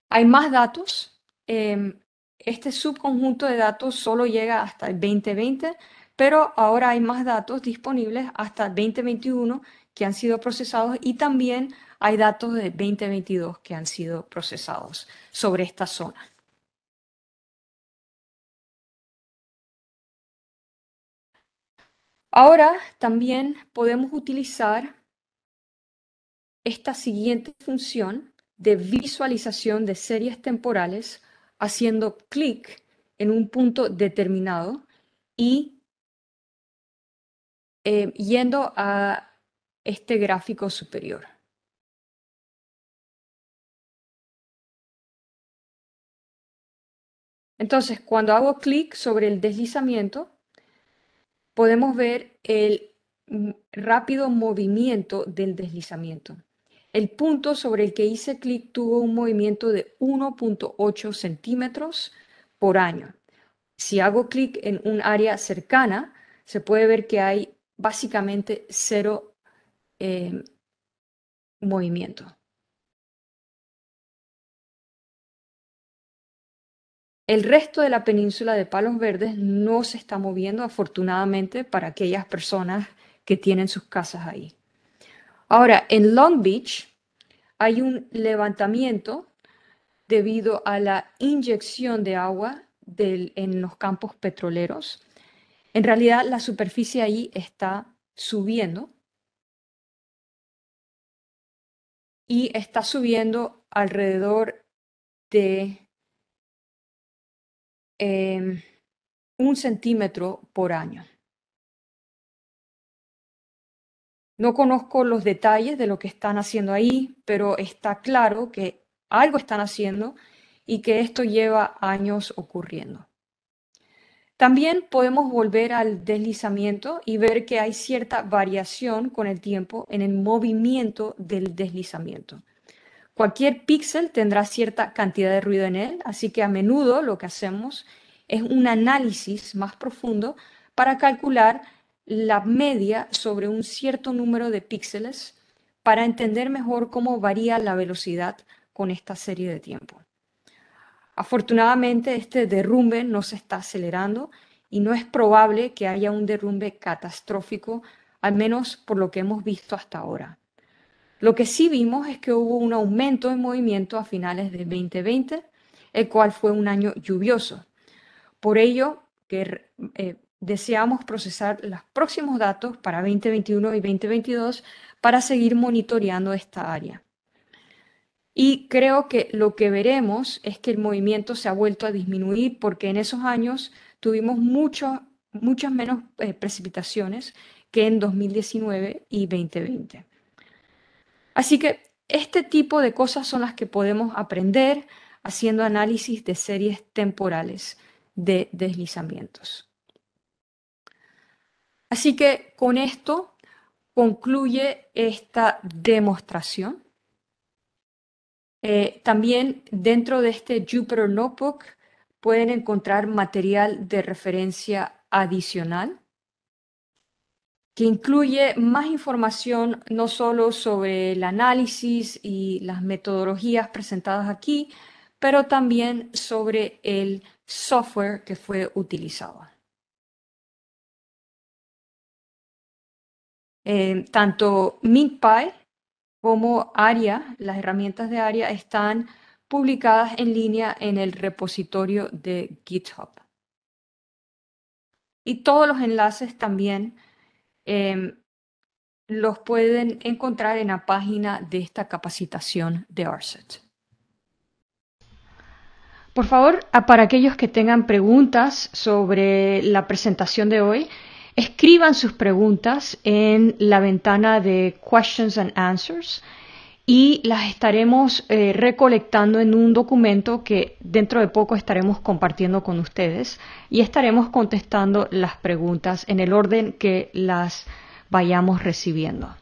Hay más datos. Em, este subconjunto de datos solo llega hasta
el 2020, pero ahora hay más datos disponibles hasta el 2021 que han sido procesados y también hay datos de 2022 que han sido procesados
sobre esta zona. Ahora también podemos utilizar
esta siguiente función de visualización de series temporales haciendo clic en un punto determinado
y eh, yendo a este gráfico superior. Entonces, cuando hago clic sobre el deslizamiento, podemos ver el rápido
movimiento del deslizamiento. El punto sobre el que hice clic tuvo un movimiento de 1.8 centímetros por año. Si hago clic en un área cercana, se puede ver que hay básicamente cero
Em, movimiento. El resto de la península de Palos Verdes no
se está moviendo, afortunadamente, para aquellas personas que tienen sus casas ahí. Ahora, en Long Beach hay un levantamiento debido a la inyección de agua en los campos petroleros. En realidad, la superficie ahí está subiendo
y está subiendo alrededor de em, un centímetro por año. No
conozco los detalles de lo que están haciendo ahí, pero está claro que algo están haciendo y que esto lleva años ocurriendo. También podemos volver al deslizamiento y ver que hay cierta variación con el tiempo en el movimiento del deslizamiento. Cualquier píxel tendrá cierta cantidad de ruido en él, así que a menudo lo que hacemos es un análisis más profundo para calcular la media sobre un cierto número de píxeles para entender mejor cómo varía la velocidad con esta serie de tiempo. Afortunadamente, este derrumbe no se está acelerando y no es probable que haya un derrumbe catastrófico, al menos por lo que hemos visto hasta ahora. Lo que sí vimos es que hubo un aumento en movimiento a finales de 2020, el cual fue un año lluvioso. Por ello, que eh, deseamos procesar los próximos datos para 2021 y 2022 para seguir monitoreando esta área. Y creo que lo que veremos es que el movimiento se ha vuelto a disminuir porque en esos años tuvimos mucho, muchas menos eh, precipitaciones que en 2019 y 2020. Así que este tipo de cosas son las que podemos aprender haciendo análisis de series temporales de deslizamientos. Así que con esto concluye esta demostración. Eh, también dentro de este Jupyter Notebook pueden encontrar material de referencia adicional que incluye más información no solo sobre el análisis y las metodologías presentadas aquí,
pero también sobre el software que fue utilizado. Eh, tanto MintPy como ARIA, las herramientas de ARIA están
publicadas en línea en el repositorio de GitHub. Y todos los enlaces también em, los pueden encontrar en la página de esta capacitación de ARSET. Por favor, para aquellos que tengan preguntas sobre la presentación de hoy, Escriban sus preguntas en la ventana de Questions and Answers y las estaremos eh, recolectando en un documento que dentro de poco estaremos compartiendo con ustedes y estaremos contestando las preguntas en el orden que las vayamos recibiendo.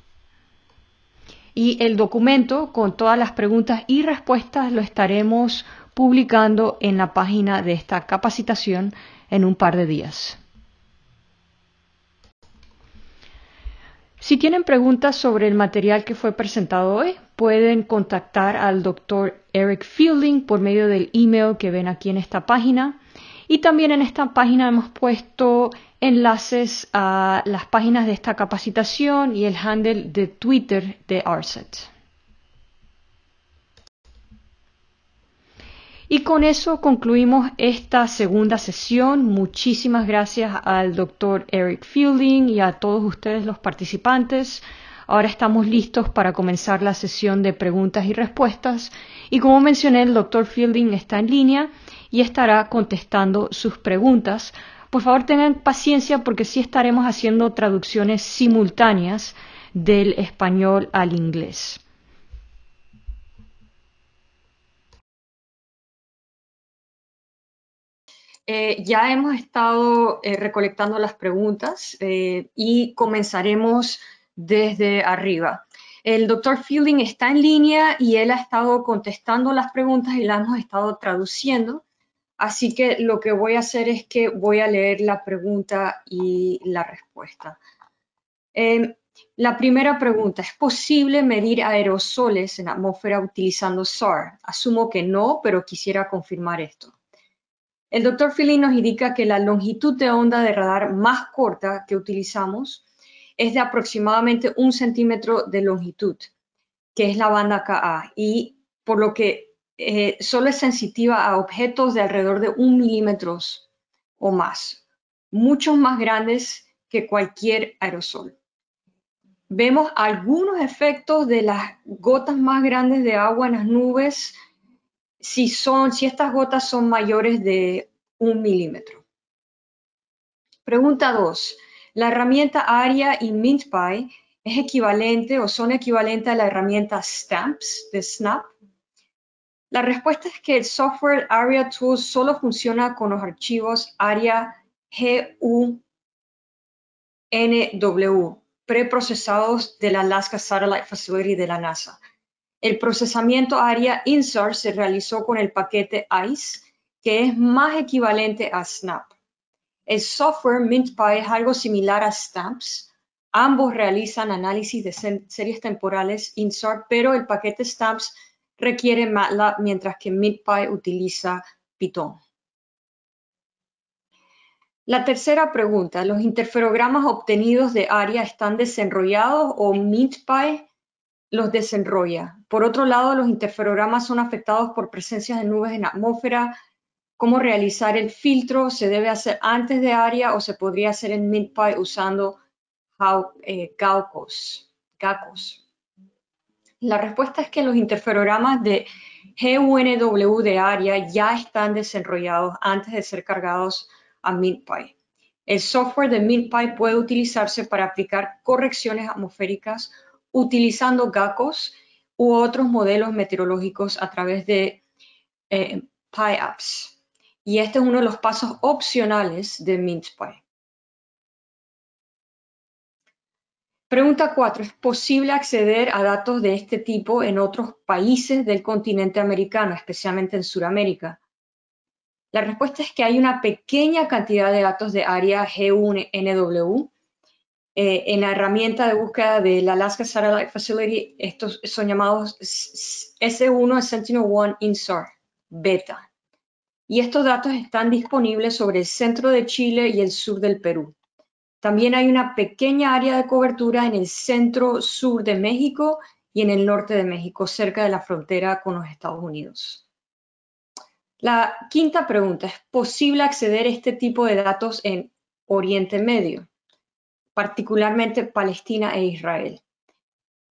Y el documento con todas las preguntas y respuestas lo estaremos publicando en la página de esta capacitación en un par de días. Si tienen preguntas sobre el material que fue presentado hoy, pueden contactar al doctor Eric Fielding por medio del email que ven aquí en esta página. Y también en esta página hemos puesto enlaces a las páginas de esta capacitación y el handle de Twitter de ARSET. Y con eso concluimos esta segunda sesión. Muchísimas gracias al doctor Eric Fielding y a todos ustedes los participantes. Ahora estamos listos para comenzar la sesión de preguntas y respuestas y como mencioné el doctor Fielding está en línea y estará contestando sus preguntas. Por favor tengan paciencia porque sí estaremos haciendo traducciones simultáneas del
español al inglés. Eh, ya hemos estado eh,
recolectando las preguntas eh, y comenzaremos desde arriba. El doctor Fielding está en línea y él ha estado contestando las preguntas y las hemos estado traduciendo. Así que lo que voy a hacer es que voy a leer la pregunta y la respuesta. Em, la primera pregunta, ¿es posible medir aerosoles en atmósfera utilizando SAR? Asumo que no, pero quisiera confirmar esto. El doctor Philly nos indica que la longitud de onda de radar más corta que utilizamos es de aproximadamente un centímetro de longitud, que es la banda KA, y por lo que eh, solo es sensitiva a objetos de alrededor de un milímetro o más, muchos más grandes que cualquier aerosol. Vemos algunos efectos de las gotas más grandes de agua en las nubes si, son, si estas gotas son mayores de un milímetro. Pregunta 2. ¿La herramienta ARIA y MintPy es equivalente o son equivalente a la herramienta Stamps de Snap? La respuesta es que el software ARIA Tools solo funciona con los archivos ARIA GUNW preprocesados de la Alaska Satellite Facility de la NASA. El procesamiento área insert se realizó con el paquete ICE, que es más equivalente a Snap. El software MintPy es algo similar a Stamps. Ambos realizan análisis de series temporales insert, pero el paquete Stamps requiere MATLAB, mientras que MintPy utiliza Python. La tercera pregunta, ¿los interferogramas obtenidos de ARIA están desenrollados o MintPy los desenrolla. Por otro lado, los interferogramas son afectados por presencias de nubes en la atmósfera. ¿Cómo realizar el filtro? ¿Se debe hacer antes de área o se podría hacer en MINTpy usando GACOS? Eh, la respuesta es que los interferogramas de GUNW de área ya están desenrollados antes de ser cargados a MINTpy. El software de MINTpy puede utilizarse para aplicar correcciones atmosféricas utilizando GACOS u otros modelos meteorológicos a través de eh, PyApps. Y este es uno de los pasos opcionales de MintPy. Pregunta 4. ¿Es posible acceder a datos de este tipo en otros países del continente americano, especialmente en Sudamérica? La respuesta es que hay una pequeña cantidad de datos de área nw. Eh, en la herramienta de búsqueda la Alaska Satellite Facility, estos son llamados S1 Sentinel-1 INSAR Beta. Y estos datos están disponibles sobre el centro de Chile y el sur del Perú. También hay una pequeña área de cobertura en el centro sur de México y en el norte de México, cerca de la frontera con los Estados Unidos. La quinta pregunta, ¿es posible acceder a este tipo de datos en Oriente Medio? particularmente Palestina e Israel?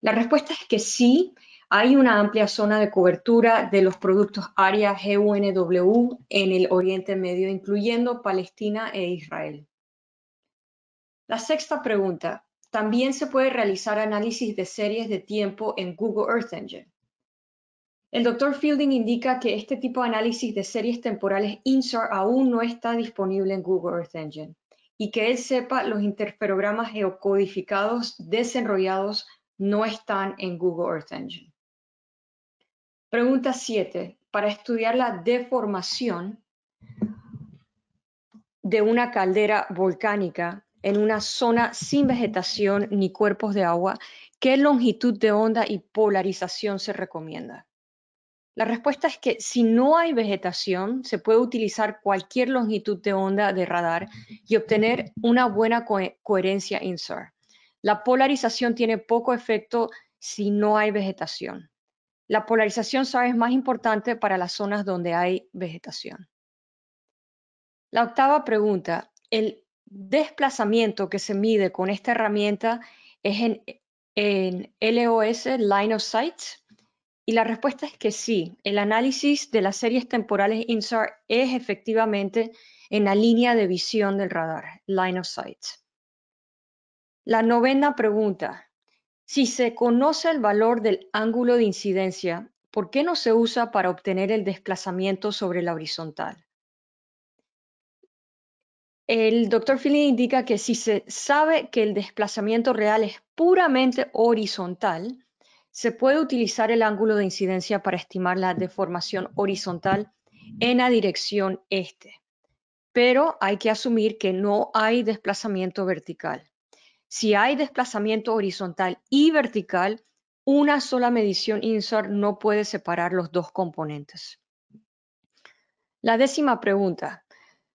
La respuesta es que sí, hay una amplia zona de cobertura de los productos ARIA GUNW en el Oriente Medio, incluyendo Palestina e Israel. La sexta pregunta. También se puede realizar análisis de series de tiempo en Google Earth Engine. El doctor Fielding indica que este tipo de análisis de series temporales INSAR aún no está disponible en Google Earth Engine y que él sepa, los interferogramas geocodificados desenrollados no están en Google Earth Engine. Pregunta 7. Para estudiar la deformación de una caldera volcánica en una zona sin vegetación ni cuerpos de agua, ¿qué longitud de onda y polarización se recomienda? La respuesta es que si no hay vegetación, se puede utilizar cualquier longitud de onda de radar y obtener una buena coherencia coherencia INSAR. La polarización tiene poco efecto si no hay vegetación. La polarización SAR es más importante para las zonas donde hay vegetación. La octava pregunta, el desplazamiento que se mide con esta herramienta es en, en LOS, Line of Sight, y la respuesta es que sí, el análisis de las series temporales INSAR es efectivamente en la línea de visión del radar, line of sight. La novena pregunta, si se conoce el valor del ángulo de incidencia, ¿por qué no se usa para obtener el desplazamiento sobre la horizontal? El doctor Philly indica que si se sabe que el desplazamiento real es puramente horizontal, se puede utilizar el ángulo de incidencia para estimar la deformación horizontal en la dirección este, pero hay que asumir que no hay desplazamiento vertical. Si hay desplazamiento horizontal y vertical, una sola medición INSAR no puede separar los dos componentes. La décima pregunta.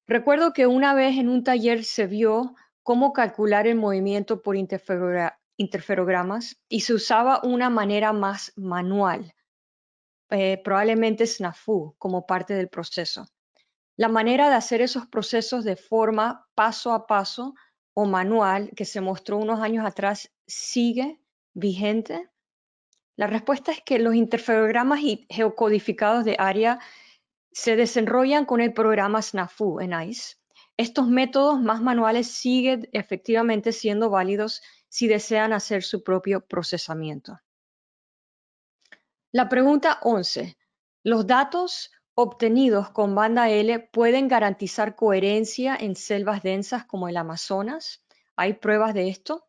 Recuerdo que una vez en un taller se vio cómo calcular el movimiento por interferencia interferogramas y se usaba una manera más manual, eh, probablemente SNAFU, como parte del proceso. La manera de hacer esos procesos de forma paso a paso o manual que se mostró unos años atrás sigue vigente? La respuesta es que los interferogramas y geocodificados de área se desenrollan con el programa SNAFU en ICE. Estos métodos más manuales siguen efectivamente siendo válidos si desean hacer su propio procesamiento. La pregunta 11. ¿Los datos obtenidos con banda L pueden garantizar coherencia en selvas densas como el Amazonas? ¿Hay pruebas de esto?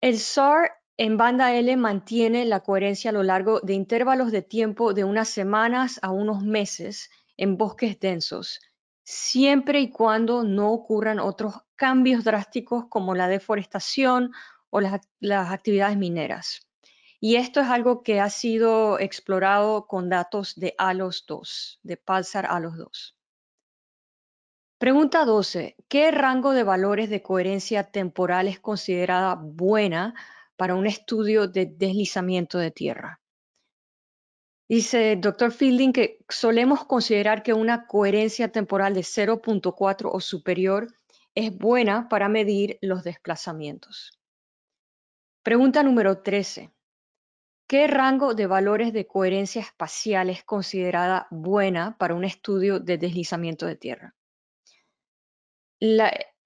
El SAR en banda L mantiene la coherencia a lo largo de intervalos de tiempo de unas semanas a unos meses en bosques densos, siempre y cuando no ocurran otros cambios drásticos como la deforestación o las, actividades mineras. Y esto es algo que ha sido explorado con datos de ALOS 2, de PALSAR ALOS 2. Pregunta 12. ¿Qué rango de valores de coherencia temporal es considerada buena para un estudio de deslizamiento de tierra? Dice doctor Fielding que solemos considerar que una coherencia temporal de 0.4 o superior es buena para medir los desplazamientos. Pregunta número 13. ¿Qué rango de valores de coherencia espacial es considerada buena para un estudio de deslizamiento de tierra?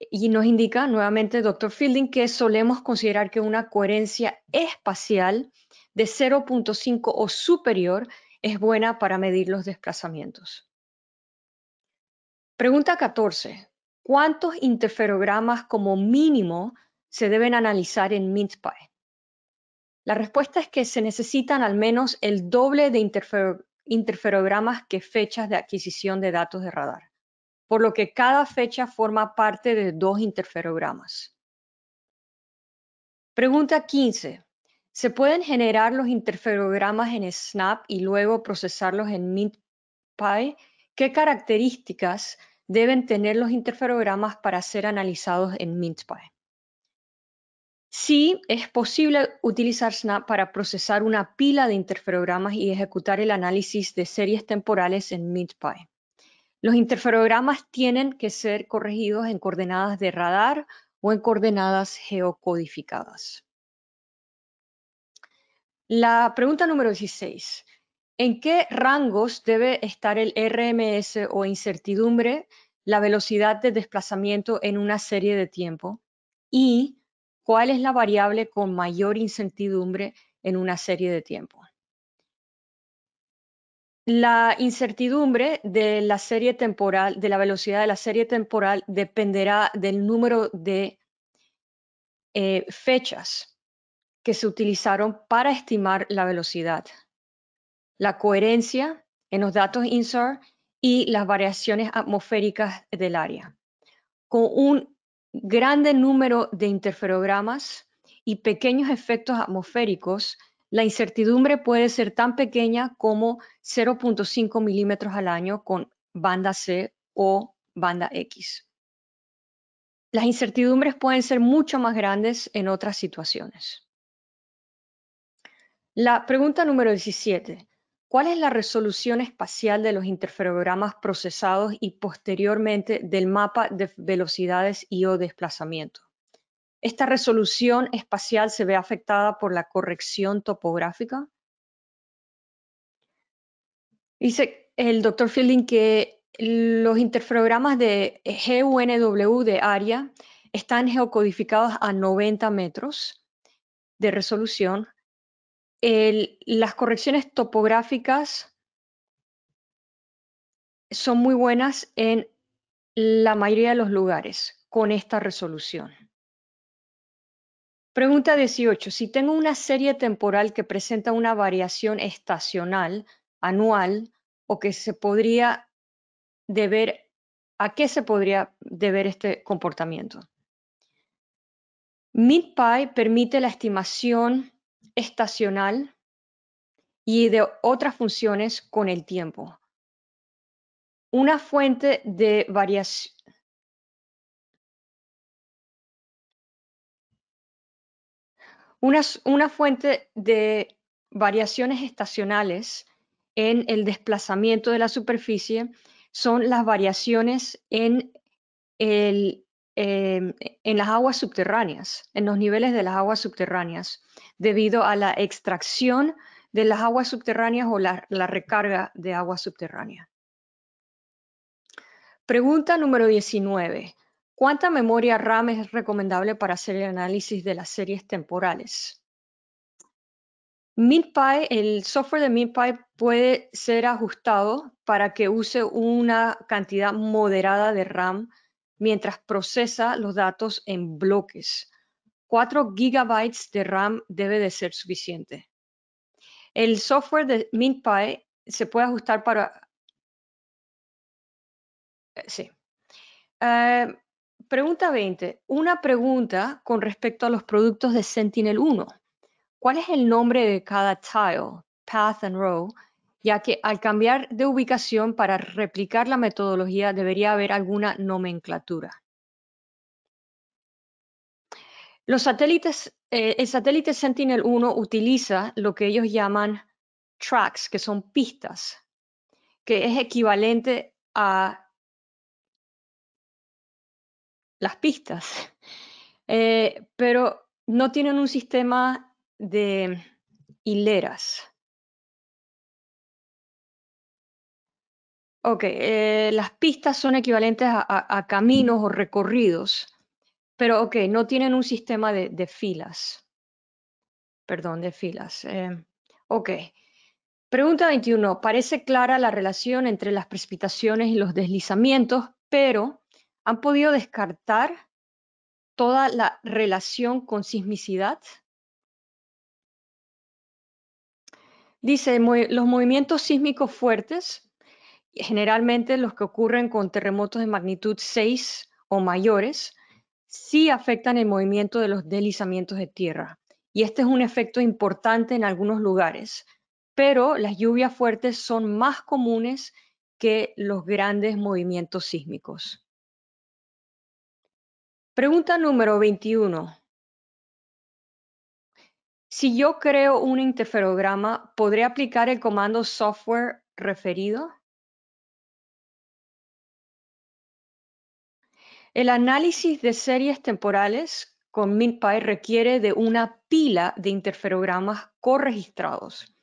y nos indica nuevamente doctor Fielding que solemos considerar que una coherencia espacial de 0.5 o superior es buena para medir los desplazamientos. Pregunta 14. ¿Cuántos interferogramas como mínimo se deben analizar en MintPy? La respuesta es que se necesitan al menos el doble de interferogramas que fechas de adquisición de datos de radar, por lo que cada fecha forma parte de dos interferogramas. Pregunta 15. Se pueden generar los interferogramas en SNAP y luego procesarlos en MintPy. ¿Qué características deben tener los interferogramas para ser analizados en MintPy? Sí, es posible utilizar Snap para procesar una pila de interferogramas y ejecutar el análisis de series temporales en MintPy. Los interferogramas tienen que ser corregidos en coordenadas de radar o en coordenadas geocodificadas. La pregunta número 16. ¿En qué rangos debe estar el RMS o incertidumbre, la velocidad de desplazamiento en una serie de tiempo? ¿Y cuál es la variable con mayor incertidumbre en una serie de tiempo? La incertidumbre de la serie temporal, de la velocidad de la serie temporal, dependerá del número de eh, fechas que se utilizaron para estimar la velocidad, la coherencia en los datos INSAR y las variaciones atmosféricas del área, con un grande número de interferogramas y pequeños efectos atmosféricos, la incertidumbre puede ser tan pequeña como 0.5 milímetros al año con banda C o banda X. Las incertidumbres pueden ser mucho más grandes en otras situaciones. La pregunta número 17. ¿Cuál es la resolución espacial de los interferogramas procesados y posteriormente del mapa de velocidades y o desplazamiento? ¿Esta resolución espacial se ve afectada por la corrección topográfica? Dice el doctor Fielding que los interferogramas de GUNW de área están geocodificados a 90 metros de resolución las correcciones topográficas son muy buenas en la mayoría de los lugares con esta resolución. Pregunta 18. Si tengo una serie temporal que presenta una variación estacional, anual, o que se podría deber, ¿a qué se podría deber este comportamiento? MidPy permite la estimación estacional y de otras funciones con el tiempo.
Una fuente de variación. Una, una
fuente de variaciones estacionales en el desplazamiento de la superficie son las variaciones en el Em, en las aguas subterráneas, en los niveles de las aguas subterráneas, debido a la extracción de las aguas subterráneas o la, recarga de agua subterránea. Pregunta número 19. ¿Cuánta memoria RAM es recomendable para hacer el análisis de las series temporales? MinPy, el software de MintPy puede ser ajustado para que use una cantidad moderada de RAM mientras procesa los datos en bloques. 4 gigabytes de RAM debe de ser suficiente. El software de MintPy se puede ajustar para... Eh, sí. Eh, pregunta 20. Una pregunta con respecto a los productos de Sentinel-1. ¿Cuál es el nombre de cada tile, path and row ya que al cambiar de ubicación para replicar la metodología debería haber alguna nomenclatura. Eh, el satélite Sentinel-1 utiliza lo que ellos llaman tracks, que son pistas, que es equivalente a las pistas, eh, pero no tienen un sistema de
hileras. Ok, eh, las pistas son equivalentes a, caminos o recorridos,
pero ok, no tienen un sistema de, filas. Perdón, de filas. Eh, ok. Pregunta 21. Parece clara la relación entre las precipitaciones y los deslizamientos, pero ¿han podido descartar toda la relación con sismicidad? Dice, los movimientos sísmicos fuertes generalmente los que ocurren con terremotos de magnitud 6 o mayores, sí afectan el movimiento de los deslizamientos de tierra. Y este es un efecto importante en algunos lugares, pero las lluvias fuertes son más comunes
que los grandes movimientos sísmicos. Pregunta número 21. Si yo creo un interferograma, ¿podré aplicar el comando software referido? El análisis de series temporales con MinPy requiere de una pila de interferogramas
corregistrados.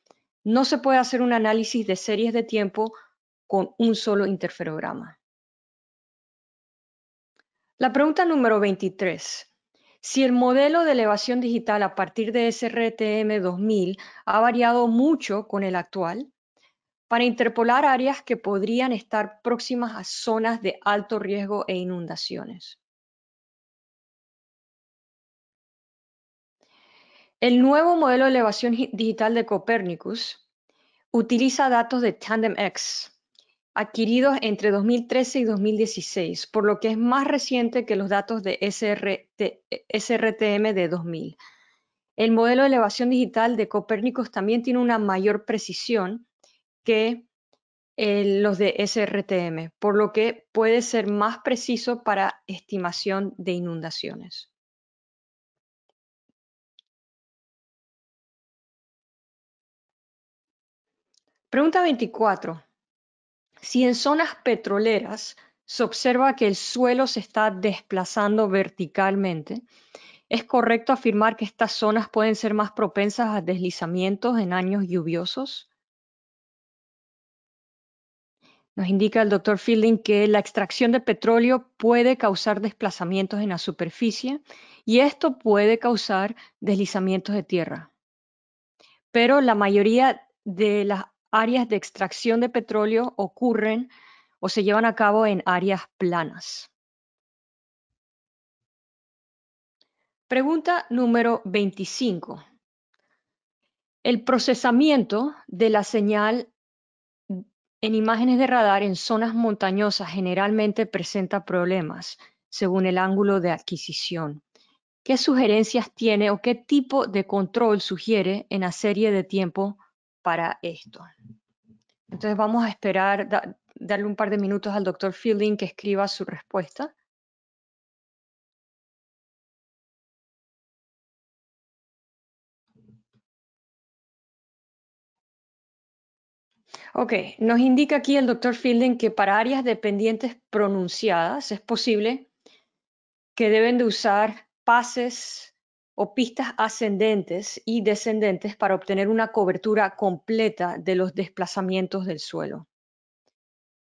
No se puede hacer un análisis de series de tiempo con un solo interferograma. La pregunta número 23. Si el modelo de elevación digital a partir de SRTM 2000 ha variado mucho con el actual, para interpolar áreas que podrían estar próximas a zonas de alto riesgo e inundaciones.
El nuevo modelo de elevación digital de Copernicus utiliza datos de TandemX
adquiridos entre 2013 y 2016, por lo que es más reciente que los datos de SRTM eh, de 2000. El modelo de elevación digital de Copernicus también tiene una mayor precisión que eh, los de SRTM, por lo que puede ser más preciso para estimación
de inundaciones. Pregunta 24.
Si en zonas petroleras se observa que el suelo se está desplazando verticalmente, ¿es correcto afirmar que estas zonas pueden ser más propensas a deslizamientos en años lluviosos? Nos indica el doctor Fielding que la extracción de petróleo puede causar desplazamientos en la superficie y esto puede causar deslizamientos de tierra. Pero la mayoría de las áreas de extracción de petróleo ocurren o se llevan a cabo en áreas planas. Pregunta número 25. El procesamiento de la señal en imágenes de radar en zonas montañosas generalmente presenta problemas según el ángulo de adquisición. ¿Qué sugerencias tiene o qué tipo de control sugiere en la serie de tiempo para esto? Entonces vamos a esperar,
darle un par de minutos al doctor Fielding que escriba su respuesta. Ok, nos indica aquí el doctor Fielding que para áreas dependientes pronunciadas es posible
que deben de usar pases o pistas ascendentes y descendentes para obtener una cobertura completa de los desplazamientos del suelo.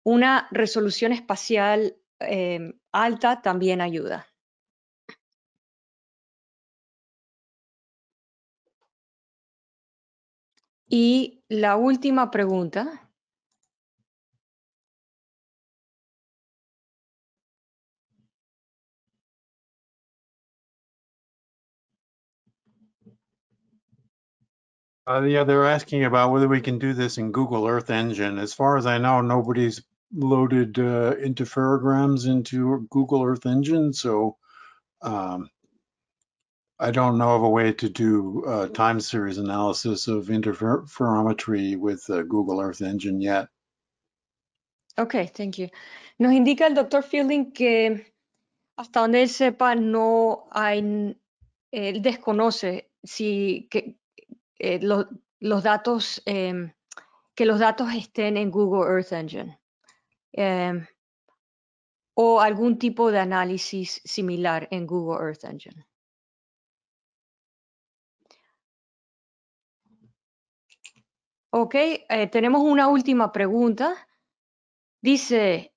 Una resolución espacial em, alta también ayuda. Y la última pregunta Uh, yeah, they're asking about whether we can do this in Google Earth Engine. As far as I know,
nobody's loaded uh, interferograms into Google Earth Engine, so um, I don't know of a way to do uh, time series analysis of interferometry with uh, Google Earth Engine yet. Okay, thank you. Nos indica el doctor Fielding que hasta donde él sepa, no hay, él desconoce si, que, Eh, los datos, em, que los datos estén en Google Earth Engine
em, o algún tipo de análisis similar en Google Earth Engine. Ok, eh, tenemos una última pregunta. Dice,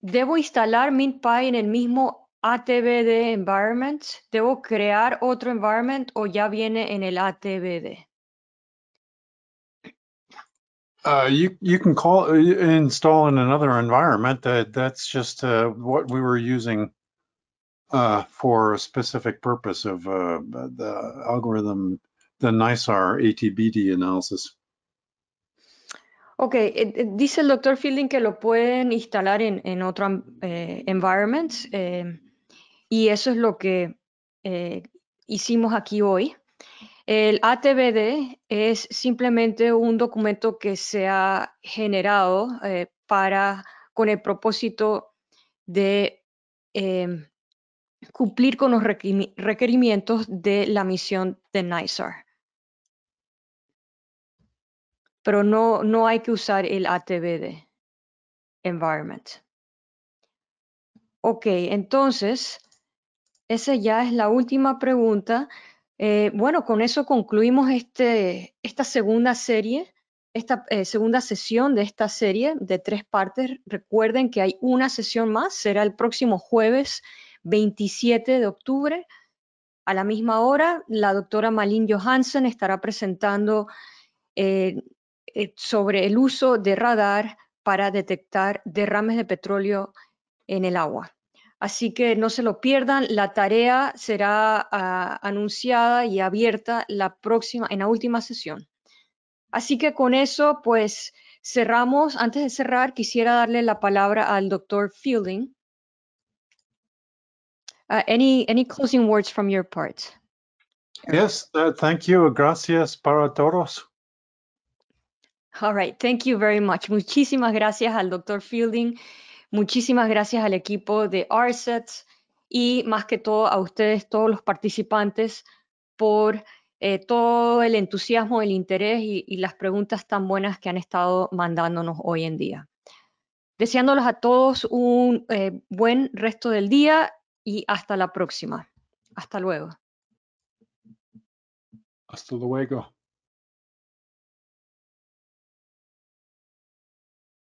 ¿debo instalar MintPy en el mismo
ATB environments, ¿debo crear otro environment o ya viene en el ATBD?
Uh, you you can
call uh, install in another environment. That that's just uh, what we were using uh, for a specific purpose of uh, the algorithm, the NISAR ATBD analysis. Ok, eh, eh, dice el doctor Fielding que lo pueden instalar en, en otro eh, environment. Eh, Y eso es lo que eh, hicimos aquí hoy. El ATBD es simplemente un documento que se ha generado eh, para, con el propósito de em, cumplir con los requerimientos de la misión de NYSAR.
Pero no, no hay que usar el ATBD, Environment. Ok, entonces
esa ya es la última pregunta. Eh, bueno, con eso concluimos este, esta segunda serie, esta eh, segunda sesión de esta serie de tres partes. Recuerden que hay una sesión más, será el próximo jueves 27 de octubre. A la misma hora, la doctora Malin Johansen estará presentando eh, sobre el uso de radar para detectar derrames de petróleo en el agua. Así que no se lo pierdan, la tarea será ah, anunciada y abierta la próxima, en la última sesión. Así que con eso, pues cerramos. Antes de cerrar, quisiera darle la palabra al doctor Fielding. Ah, any, closing words from your part? Yes, uh, thank you. Gracias para todos. All right, thank you very much. Muchísimas gracias al doctor Fielding. Muchísimas gracias al equipo de RSET y más que todo a ustedes, todos los participantes, por eh, todo el entusiasmo, el interés y, las preguntas tan buenas que han estado mandándonos hoy en día. Deseándolos a todos un eh, buen resto del día
y hasta la próxima. Hasta luego. Hasta luego.